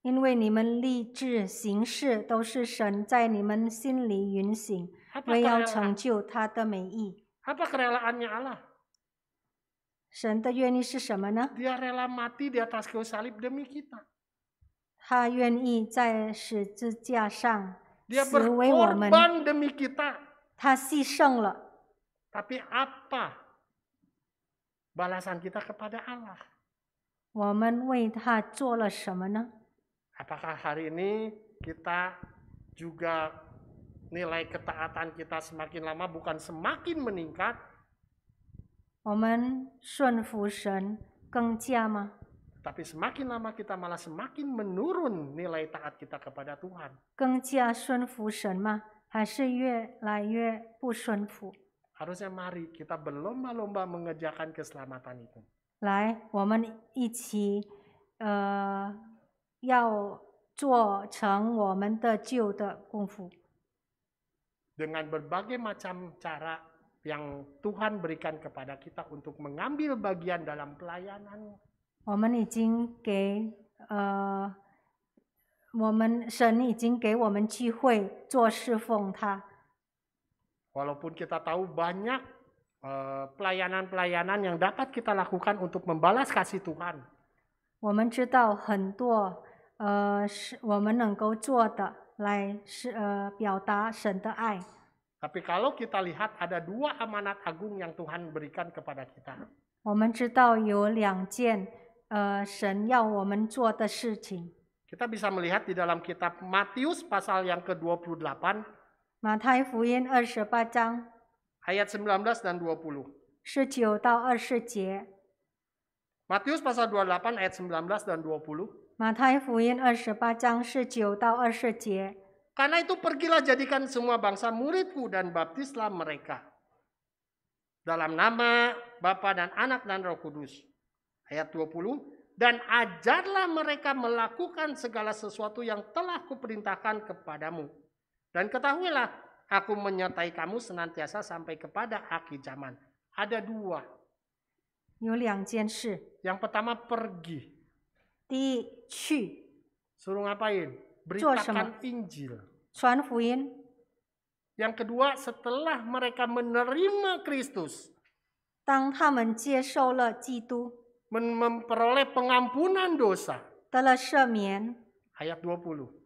因为你们立志行事都是神在你们心里运行，为要成就他的美意。Apa kerelaannya Allah? 神的愿意是什么呢？Dia rela mati di atas kayu salib demi kita. 他愿意在十字架上 Dia 死为我们。berkorban demi kita. Tapi apa balasan kita kepada Allah? Apakah hari ini kita juga nilai ketaatan kita semakin lama bukan semakin meningkat? Tapi semakin lama kita malah semakin menurun nilai taat kita kepada Tuhan. 更加顺服神吗？还是越来越不顺服？harusnya mari kita berlomba-lomba mengerjakan keselamatan itu. dengan berbagai macam cara yang Tuhan berikan kepada kita untuk mengambil bagian dalam pelayanan. 我们已经给呃，我们神已经给我们机会做侍奉他。Walaupun kita tahu banyak eh, pelayanan-pelayanan yang dapat kita lakukan untuk membalas kasih Tuhan. tapi kalau kita lihat ada dua amanat agung yang Tuhan berikan kepada kita. Kita bisa melihat di dalam kitab Matius pasal yang ke-28 Matai Fuyin 28 ayat 19 dan 20. 19到20 Matius pasal 28 ayat 19 dan 20. Matai Fuyin 28章19到20节 Karena itu pergilah jadikan semua bangsa muridku dan baptislah mereka. Dalam nama Bapa dan Anak dan Roh Kudus. Ayat 20 dan ajarlah mereka melakukan segala sesuatu yang telah kuperintahkan kepadamu. Dan ketahuilah, aku menyertai kamu senantiasa sampai kepada akhir zaman. Ada dua. Yang pertama pergi. Di, 第一去 Suruh ngapain? Beritakan Injil. Yang kedua, setelah mereka menerima Kristus, memperoleh pengampunan dosa. Ayat 20.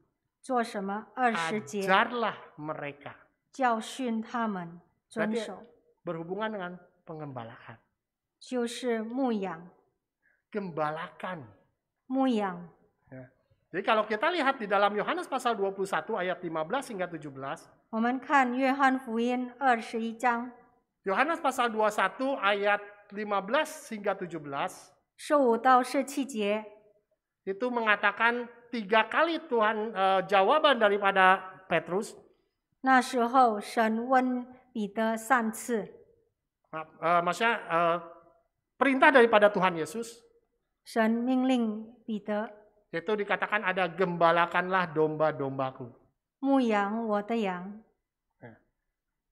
做什么？二十节。Ajarlah mereka. dengan pengembalaan. kalau kita lihat di dalam Yohanes pasal 21 ayat 15 hingga 17. Yohanes pasal 21 ayat 15 hingga 17. 15到17节。Itu mengatakan tiga kali Tuhan uh, jawaban daripada Petrus. 那时候神问彼得三次。Uh, eh, maksudnya uh, perintah daripada Tuhan Yesus. Itu dikatakan ada gembalakanlah domba-dombaku. Nah,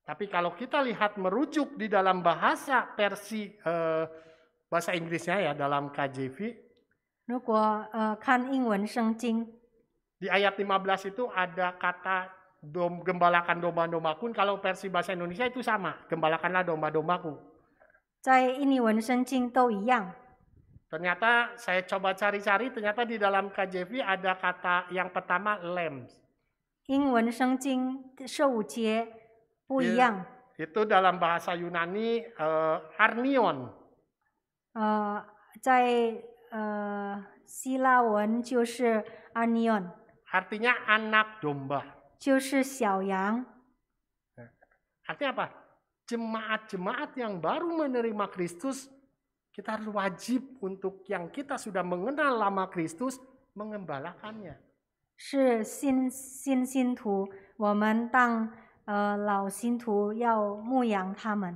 tapi kalau kita lihat merujuk di dalam bahasa versi uh, bahasa Inggrisnya ya dalam KJV di ayat 15 itu ada kata dom, gembalakan domba-dombaku. Kalau versi bahasa Indonesia itu sama, gembalakanlah domba-dombaku. Ternyata saya coba cari-cari, ternyata di dalam KJV ada kata yang pertama Yeah, Itu dalam bahasa Yunani uh, arnion. Uh, 在 uh, Artinya anak domba. Artinya apa? Jemaat-jemaat yang baru menerima Kristus, kita harus wajib untuk yang kita sudah mengenal lama Kristus, mengembalakannya. 是新新信徒，我们当呃老信徒要牧养他们。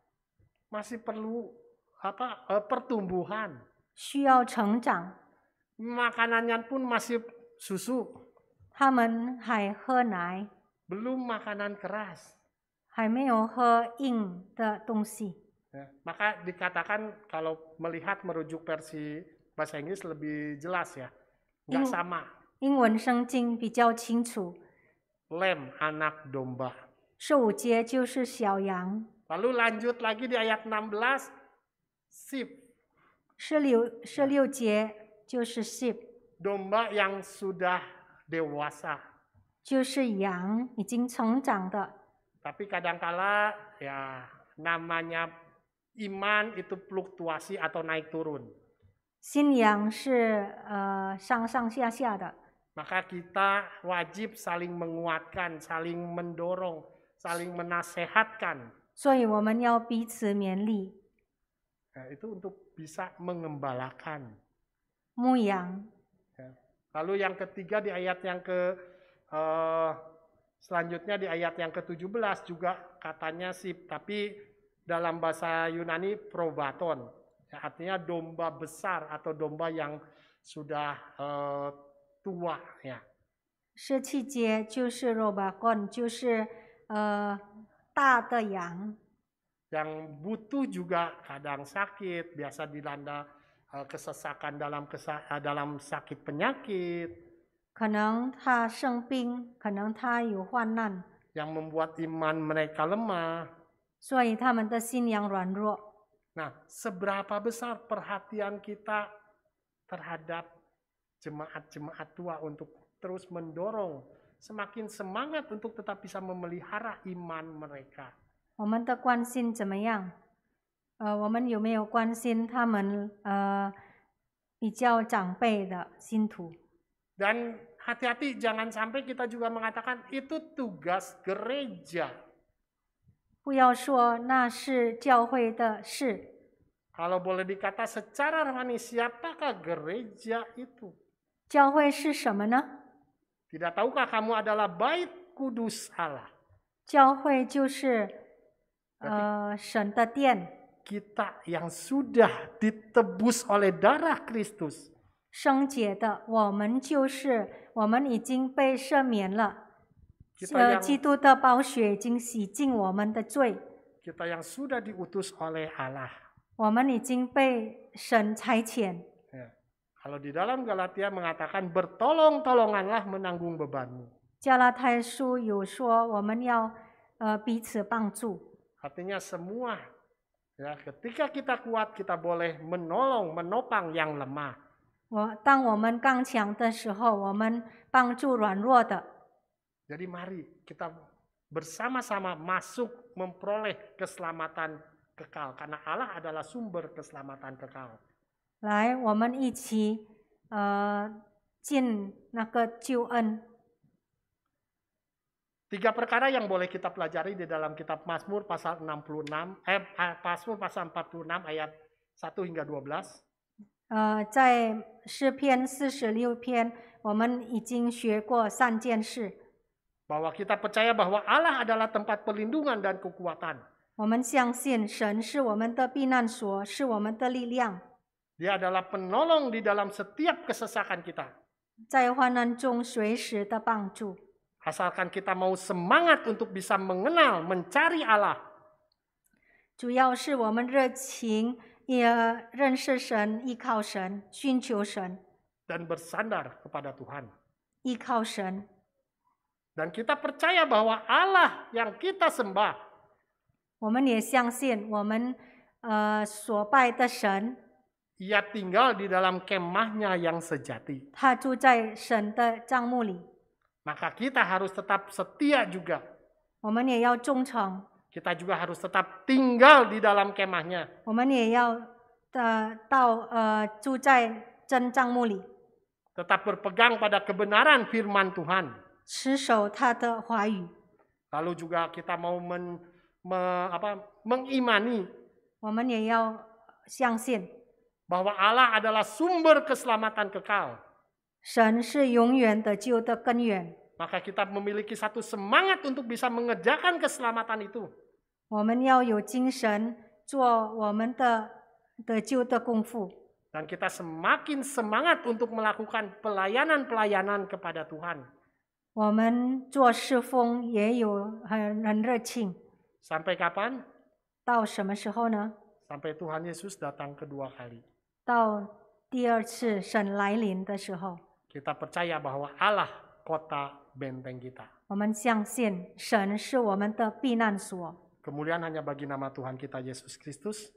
masih perlu apa eh, pertumbuhan. Makanannya pun masih susu. Belum makanan keras. maka dikatakan kalau melihat merujuk versi bahasa Inggris lebih jelas ya, Enggak sama. 英文圣经比较清楚。Lamb anak domba. Lalu lanjut lagi di ayat 16, sip. 十六十六节就是 domba yang sudah dewasa. Tapi kadangkala ya namanya iman itu fluktuasi atau naik turun. Eh, Maka kita wajib saling menguatkan, saling mendorong, saling menasehatkan. 所以我们要彼此勉励。Ya, itu untuk bisa mengembalakan. Muyang. Ya. Lalu yang ketiga di ayat yang ke uh, selanjutnya di ayat yang ke-17 juga katanya sip, tapi dalam bahasa Yunani probaton. Ya, artinya domba besar atau domba yang sudah uh, tua ya. 湿气节就是 robakon，就是呃 yang yang butuh juga kadang sakit, biasa dilanda eh, kesesakan dalam kesa eh, dalam sakit penyakit. 可能他生病，可能他有患难。Yang membuat iman mereka lemah. Nah, seberapa besar perhatian kita terhadap jemaat-jemaat tua untuk terus mendorong semakin semangat untuk tetap bisa memelihara iman mereka. Eh, eh, Dan hati hati-hati jangan sampai kita juga mengatakan itu tugas gereja. Kalau boleh dikata secara rohani siapakah gereja itu? 教会是什么呢？tidak tahukah kamu adalah bait kudus Allah? Kita yang sudah ditebus oleh darah Kristus. 圣洁的，我们就是我们已经被赦免了。呃，基督的宝血已经洗净我们的罪。Kita yang sudah diutus oleh Allah. Kalau di dalam Galatia mengatakan bertolong-tolonganlah menanggung bebanmu. Artinya semua ya ketika kita kuat kita boleh menolong menopang yang lemah. Oh, Jadi mari kita bersama-sama masuk memperoleh keselamatan kekal karena Allah adalah sumber keselamatan kekal. 来，我们一起呃进那个救恩。Tiga perkara yang boleh kita pelajari di dalam kitab Mazmur pasal 66 eh Mazmur pasal 46 ayat 1 hingga 12. 呃，在诗篇四十六篇，我们已经学过三件事。bahwa kita percaya bahwa Allah adalah tempat perlindungan dan kekuatan. 我们相信神是我们的避难所，是我们的力量。dia adalah penolong di dalam setiap kesesakan kita. Asalkan kita mau semangat untuk bisa mengenal, mencari Allah. Dan bersandar kepada Tuhan. Dan kita percaya bahwa Allah yang kita sembah. 我们也相信我们呃所拜的神。ia tinggal di dalam kemahnya yang sejati. Maka kita harus tetap setia juga. Kita juga harus tetap tinggal di dalam kemahnya. Tetap berpegang pada kebenaran firman Tuhan. Lalu juga kita mau men, me, apa, mengimani bahwa Allah adalah sumber keselamatan kekal. Maka kita memiliki satu semangat untuk bisa mengerjakan keselamatan itu. Dan kita semakin semangat untuk melakukan pelayanan-pelayanan kepada Tuhan. sampai kapan? sampai Tuhan Yesus datang kedua kali. 到第二次神来临的时候，kita percaya bahwa Allah kota benteng kita. hanya bagi nama Tuhan kita Yesus Kristus.